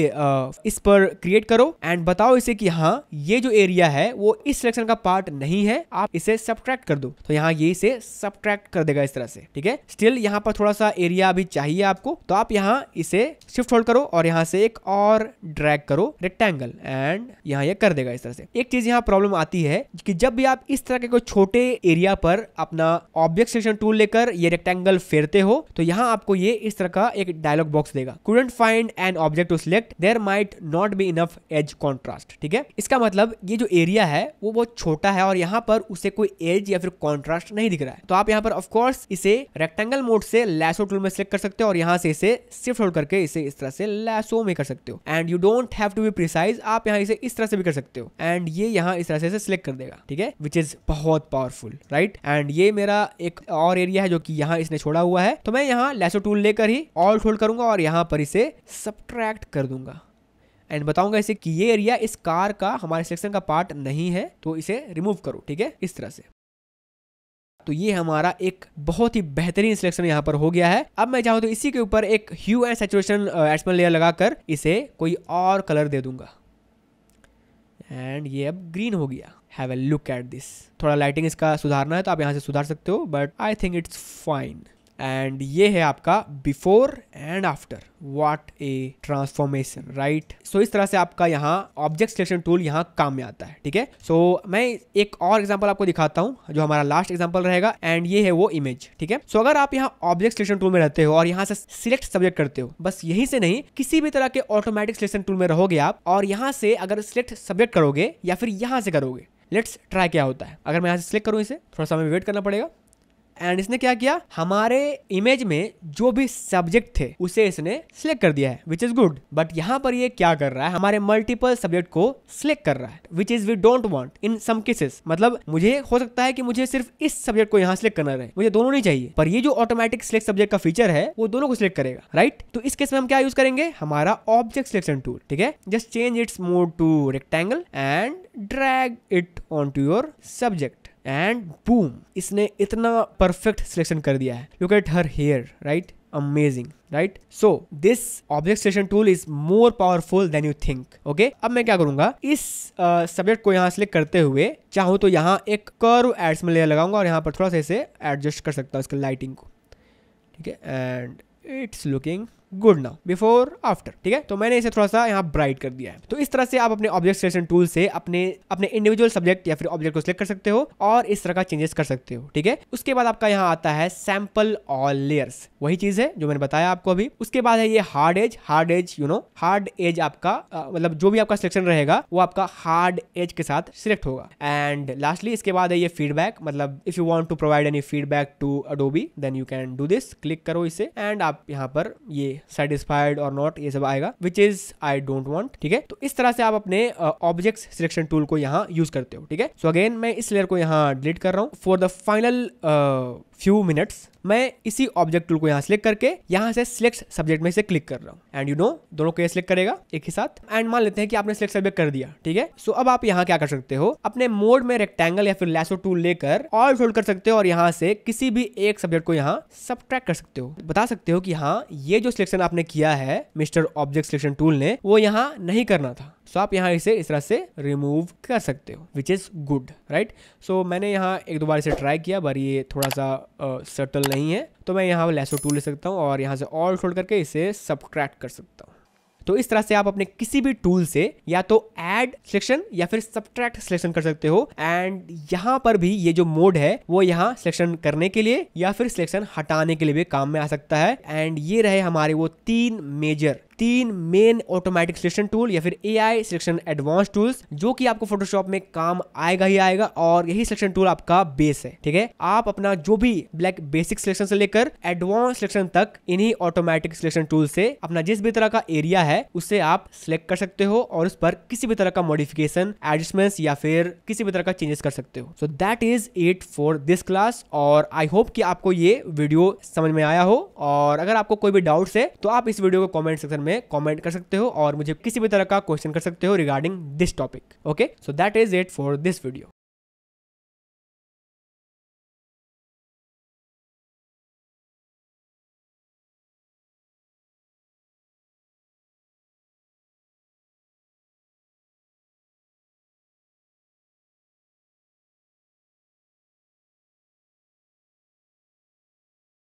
इस पर क्रिएट करो एंड बताओ इसे कि हाँ ये जो एरिया है वो इस सिलेक्शन का पार्ट नहीं है आप इसे सब्ट्रैक्ट कर दो तो यहाँ ये इसे सब्ट्रैक्ट कर देगा इस तरह से ठीक है स्टिल यहाँ पर थोड़ा सा एरिया अभी चाहिए आपको तो आप यहाँ इसे शिफ्ट होल्ड करो और यहाँ से एक और ड्रैग करो रेक्टेंगल एंड यहाँ ये कर देगा इस तरह से एक चीज यहाँ प्रॉब्लम आती है कि जब भी आप इस तरह के कोई छोटे एरिया पर अपना ऑब्जेक्ट सेक्शन टूल लेकर ये रेक्टेंगल फेरते हो तो यहाँ आपको ये इस तरह का एक डायलॉग बॉक्स देगा couldn't find an object to select there might not be enough edge contrast ठीक है इसका मतलब ये जो एरिया है वो बहुत छोटा है और यहाँ पर उसे कोई एज या फिर कॉन्ट्रास्ट नहीं दिख रहा है तो आप यहाँ पर ऑफकोर्स इसे रेक्टेंगल मोड से लैसो टूल में सिलेक्ट कर सकते हो और यहाँ से इसे शिफ्ट होल्ड करके इसे इस तरह से लैसो में कर सकते हो and you don't have to be precise आप यहाँ इसे इस तरह से भी कर सकते हो एंड ये यहाँ इस तरह से सिलेक्ट कर देगा ठीक है विच इज बहुत पावरफुल राइट एंड ये मेरा एक और एरिया है जो की यहाँ इसने छोड़ा हुआ है तो मैं यहाँ लैसो टूल लेकर ही ऑल्ट होल्ड करूंगा और यहाँ पर इसे सब्ट्रैक्ट कर दूंगा एंड बताऊंगा इसे कि ये एरिया इस कार का हमारे सिलेक्शन का पार्ट नहीं है तो इसे रिमूव करो ठीक है इस तरह से तो ये हमारा एक बहुत ही बेहतरीन सिलेक्शन यहाँ पर हो गया है अब मैं चाहूँ तो इसी के ऊपर एक ह्यू एंड सेचुरेशन एटमल लेयर लगाकर इसे कोई और कलर दे दूंगा एंड ये अब ग्रीन हो गया have a look at this थोड़ा लाइटिंग इसका सुधारना है तो आप यहाँ से सुधार सकते हो but I think it's fine and ये है आपका before and after what a transformation right so इस तरह से आपका यहाँ ऑब्जेक्ट सिलेक्शन टूल यहाँ काम में आता है ठीक है सो मैं एक और एग्जाम्पल आपको दिखाता हूँ जो हमारा लास्ट एग्जाम्पल रहेगा एंड ये है वो इमेज ठीक है सो अगर आप यहाँ ऑब्जेक्ट सिलेक्शन टूल में रहते हो और यहाँ से सिलेक्ट सब्जेक्ट करते हो बस यहीं से नहीं किसी भी तरह के ऑटोमेटिक सिलेक्शन टूल में रहोगे आप और यहाँ से अगर सिलेक्ट सब्जेक्ट करोगे या फिर यहाँ से करोगे लेट्स ट्राई क्या होता है अगर मैं यहाँ से सिलेक्ट करूँ इसे थोड़ा सा हमें वेट करना पड़ेगा एंड इसने क्या किया हमारे इमेज में जो भी सब्जेक्ट थे उसे इसने सिलेक्ट कर दिया है विच इज गुड बट यहाँ पर ये क्या कर रहा है हमारे मल्टीपल सब्जेक्ट को सिलेक्ट कर रहा है which is we don't want in some cases मतलब मुझे हो सकता है कि मुझे सिर्फ इस सब्जेक्ट को यहाँ सिलेक्ट करना रहे मुझे दोनों नहीं चाहिए पर ये जो ऑटोमेटिक सिलेक्ट सब्जेक्ट का फीचर है वो दोनों को सिलेक्ट करेगा राइट तो इस केस में हम क्या यूज करेंगे हमारा ऑब्जेक्ट सिलेक्शन टूल ठीक है just change its mode to rectangle and drag it on to your subject and boom इसने इतना परफेक्ट सिलेक्शन कर दिया है look at her hair right amazing right so this object selection tool is more powerful than you think okay अब मैं क्या करूंगा इस सब्जेक्ट uh, को यहाँ सिलेक्ट करते हुए चाहूँ तो यहाँ एक कर्व एड्स में लेयर लगाऊंगा और यहाँ पर थोड़ा सा इसे एडजस्ट कर सकता हूँ इसके लाइटिंग को ठीक है and it's looking good now before after ठीक है तो मैंने इसे थोड़ा सा यहाँ ब्राइट कर दिया है तो इस तरह से आप अपने ऑब्जेक्ट सिलेक्शन टूल से अपने अपने इंडिविजुअल सब्जेक्ट या फिर ऑब्जेक्ट को सिलेक्ट कर सकते हो और इस तरह का चेंजेस कर सकते हो ठीक है उसके बाद आपका यहाँ आता है सैम्पल और लेयर्स वही चीज है जो मैंने बताया आपको अभी उसके बाद है ये hard edge hard edge you know hard edge आपका मतलब जो भी आपका सिलेक्शन रहेगा वो आपका हार्ड एज के साथ सिलेक्ट होगा एंड लास्टली इसके बाद है ये फीडबैक मतलब if you want to provide any feedback to Adobe then you can do this click करो इसे एंड आप यहाँ पर ये सेटिस्फाइड और नॉट ये सब आएगा which is I don't want ठीक है तो इस तरह से आप अपने ऑब्जेक्ट सिलेक्शन टूल को यहाँ यूज करते हो ठीक है सो अगेन मैं इस लेयर को यहाँ डिलीट कर रहा हूँ for the final few minutes मैं इसी ऑब्जेक्ट टूल को यहाँ सेलेक्ट करके यहाँ से सिलेक्ट सब्जेक्ट में से क्लिक कर रहा हूँ एंड यू नो दोनों को सिलेक्ट करेगा एक ही साथ एंड मान लेते हैं कि आपने सिलेक्ट सब्जेक्ट कर दिया ठीक है सो अब आप यहाँ क्या कर सकते हो अपने मोड में रेक्टेंगल या फिर लैसो टूल लेकर ऑल फोल्ड कर सकते हो और यहाँ से किसी भी एक सब्जेक्ट को यहाँ सब कर सकते हो बता सकते हो कि हाँ ये जो सिलेक्शन आपने किया है मिस्टर ऑब्जेक्ट सिलेक्शन टूल ने वो यहाँ नहीं करना था सो आप यहाँ इसे इस तरह से रिमूव कर सकते हो which is good right so मैंने यहाँ एक दो बार इसे ट्राई किया पर ये थोड़ा सा सटल uh, नहीं है तो मैं यहाँ लेसो टूल ले सकता हूँ और यहाँ से ऑल छोड़ करके इसे सब्ट्रैक्ट कर सकता हूँ तो इस तरह से आप अपने किसी भी टूल से या तो एड सिलेक्शन या फिर सब्ट्रैक्ट सिलेक्शन कर सकते हो एंड यहाँ पर भी ये जो मोड है वो यहाँ सिलेक्शन करने के लिए या फिर सिलेक्शन हटाने के लिए भी काम में आ सकता है एंड ये रहे हमारे वो तीन मेजर तीन मेन ऑटोमेटिक सिलेक्शन टूल या फिर A I selection advance tools जो कि आपको फोटोशॉप में काम आएगा ही आएगा और यही सिलेक्शन टूल आपका बेस है ठीक है आप अपना जो भी ब्लैक बेसिक सिलेक्शन से लेकर एडवांस सिलेक्शन तक इन्हीं ऑटोमेटिक सिलेक्शन टूल से अपना जिस भी तरह का एरिया है उसे आप सिलेक्ट कर सकते हो और उस पर किसी भी तरह का मॉडिफिकेशन एडजस्टमेंट या फिर किसी भी तरह का चेंजेस कर सकते हो so that is it for this class और आई होप कि आपको ये वीडियो समझ में आया हो और अगर आपको कोई भी डाउट है तो आप इस वीडियो को कॉमेंट सेक्शन में में कॉमेंट कर सकते हो और मुझे किसी भी तरह का क्वेश्चन कर सकते हो regarding this topic okay so that is it for this video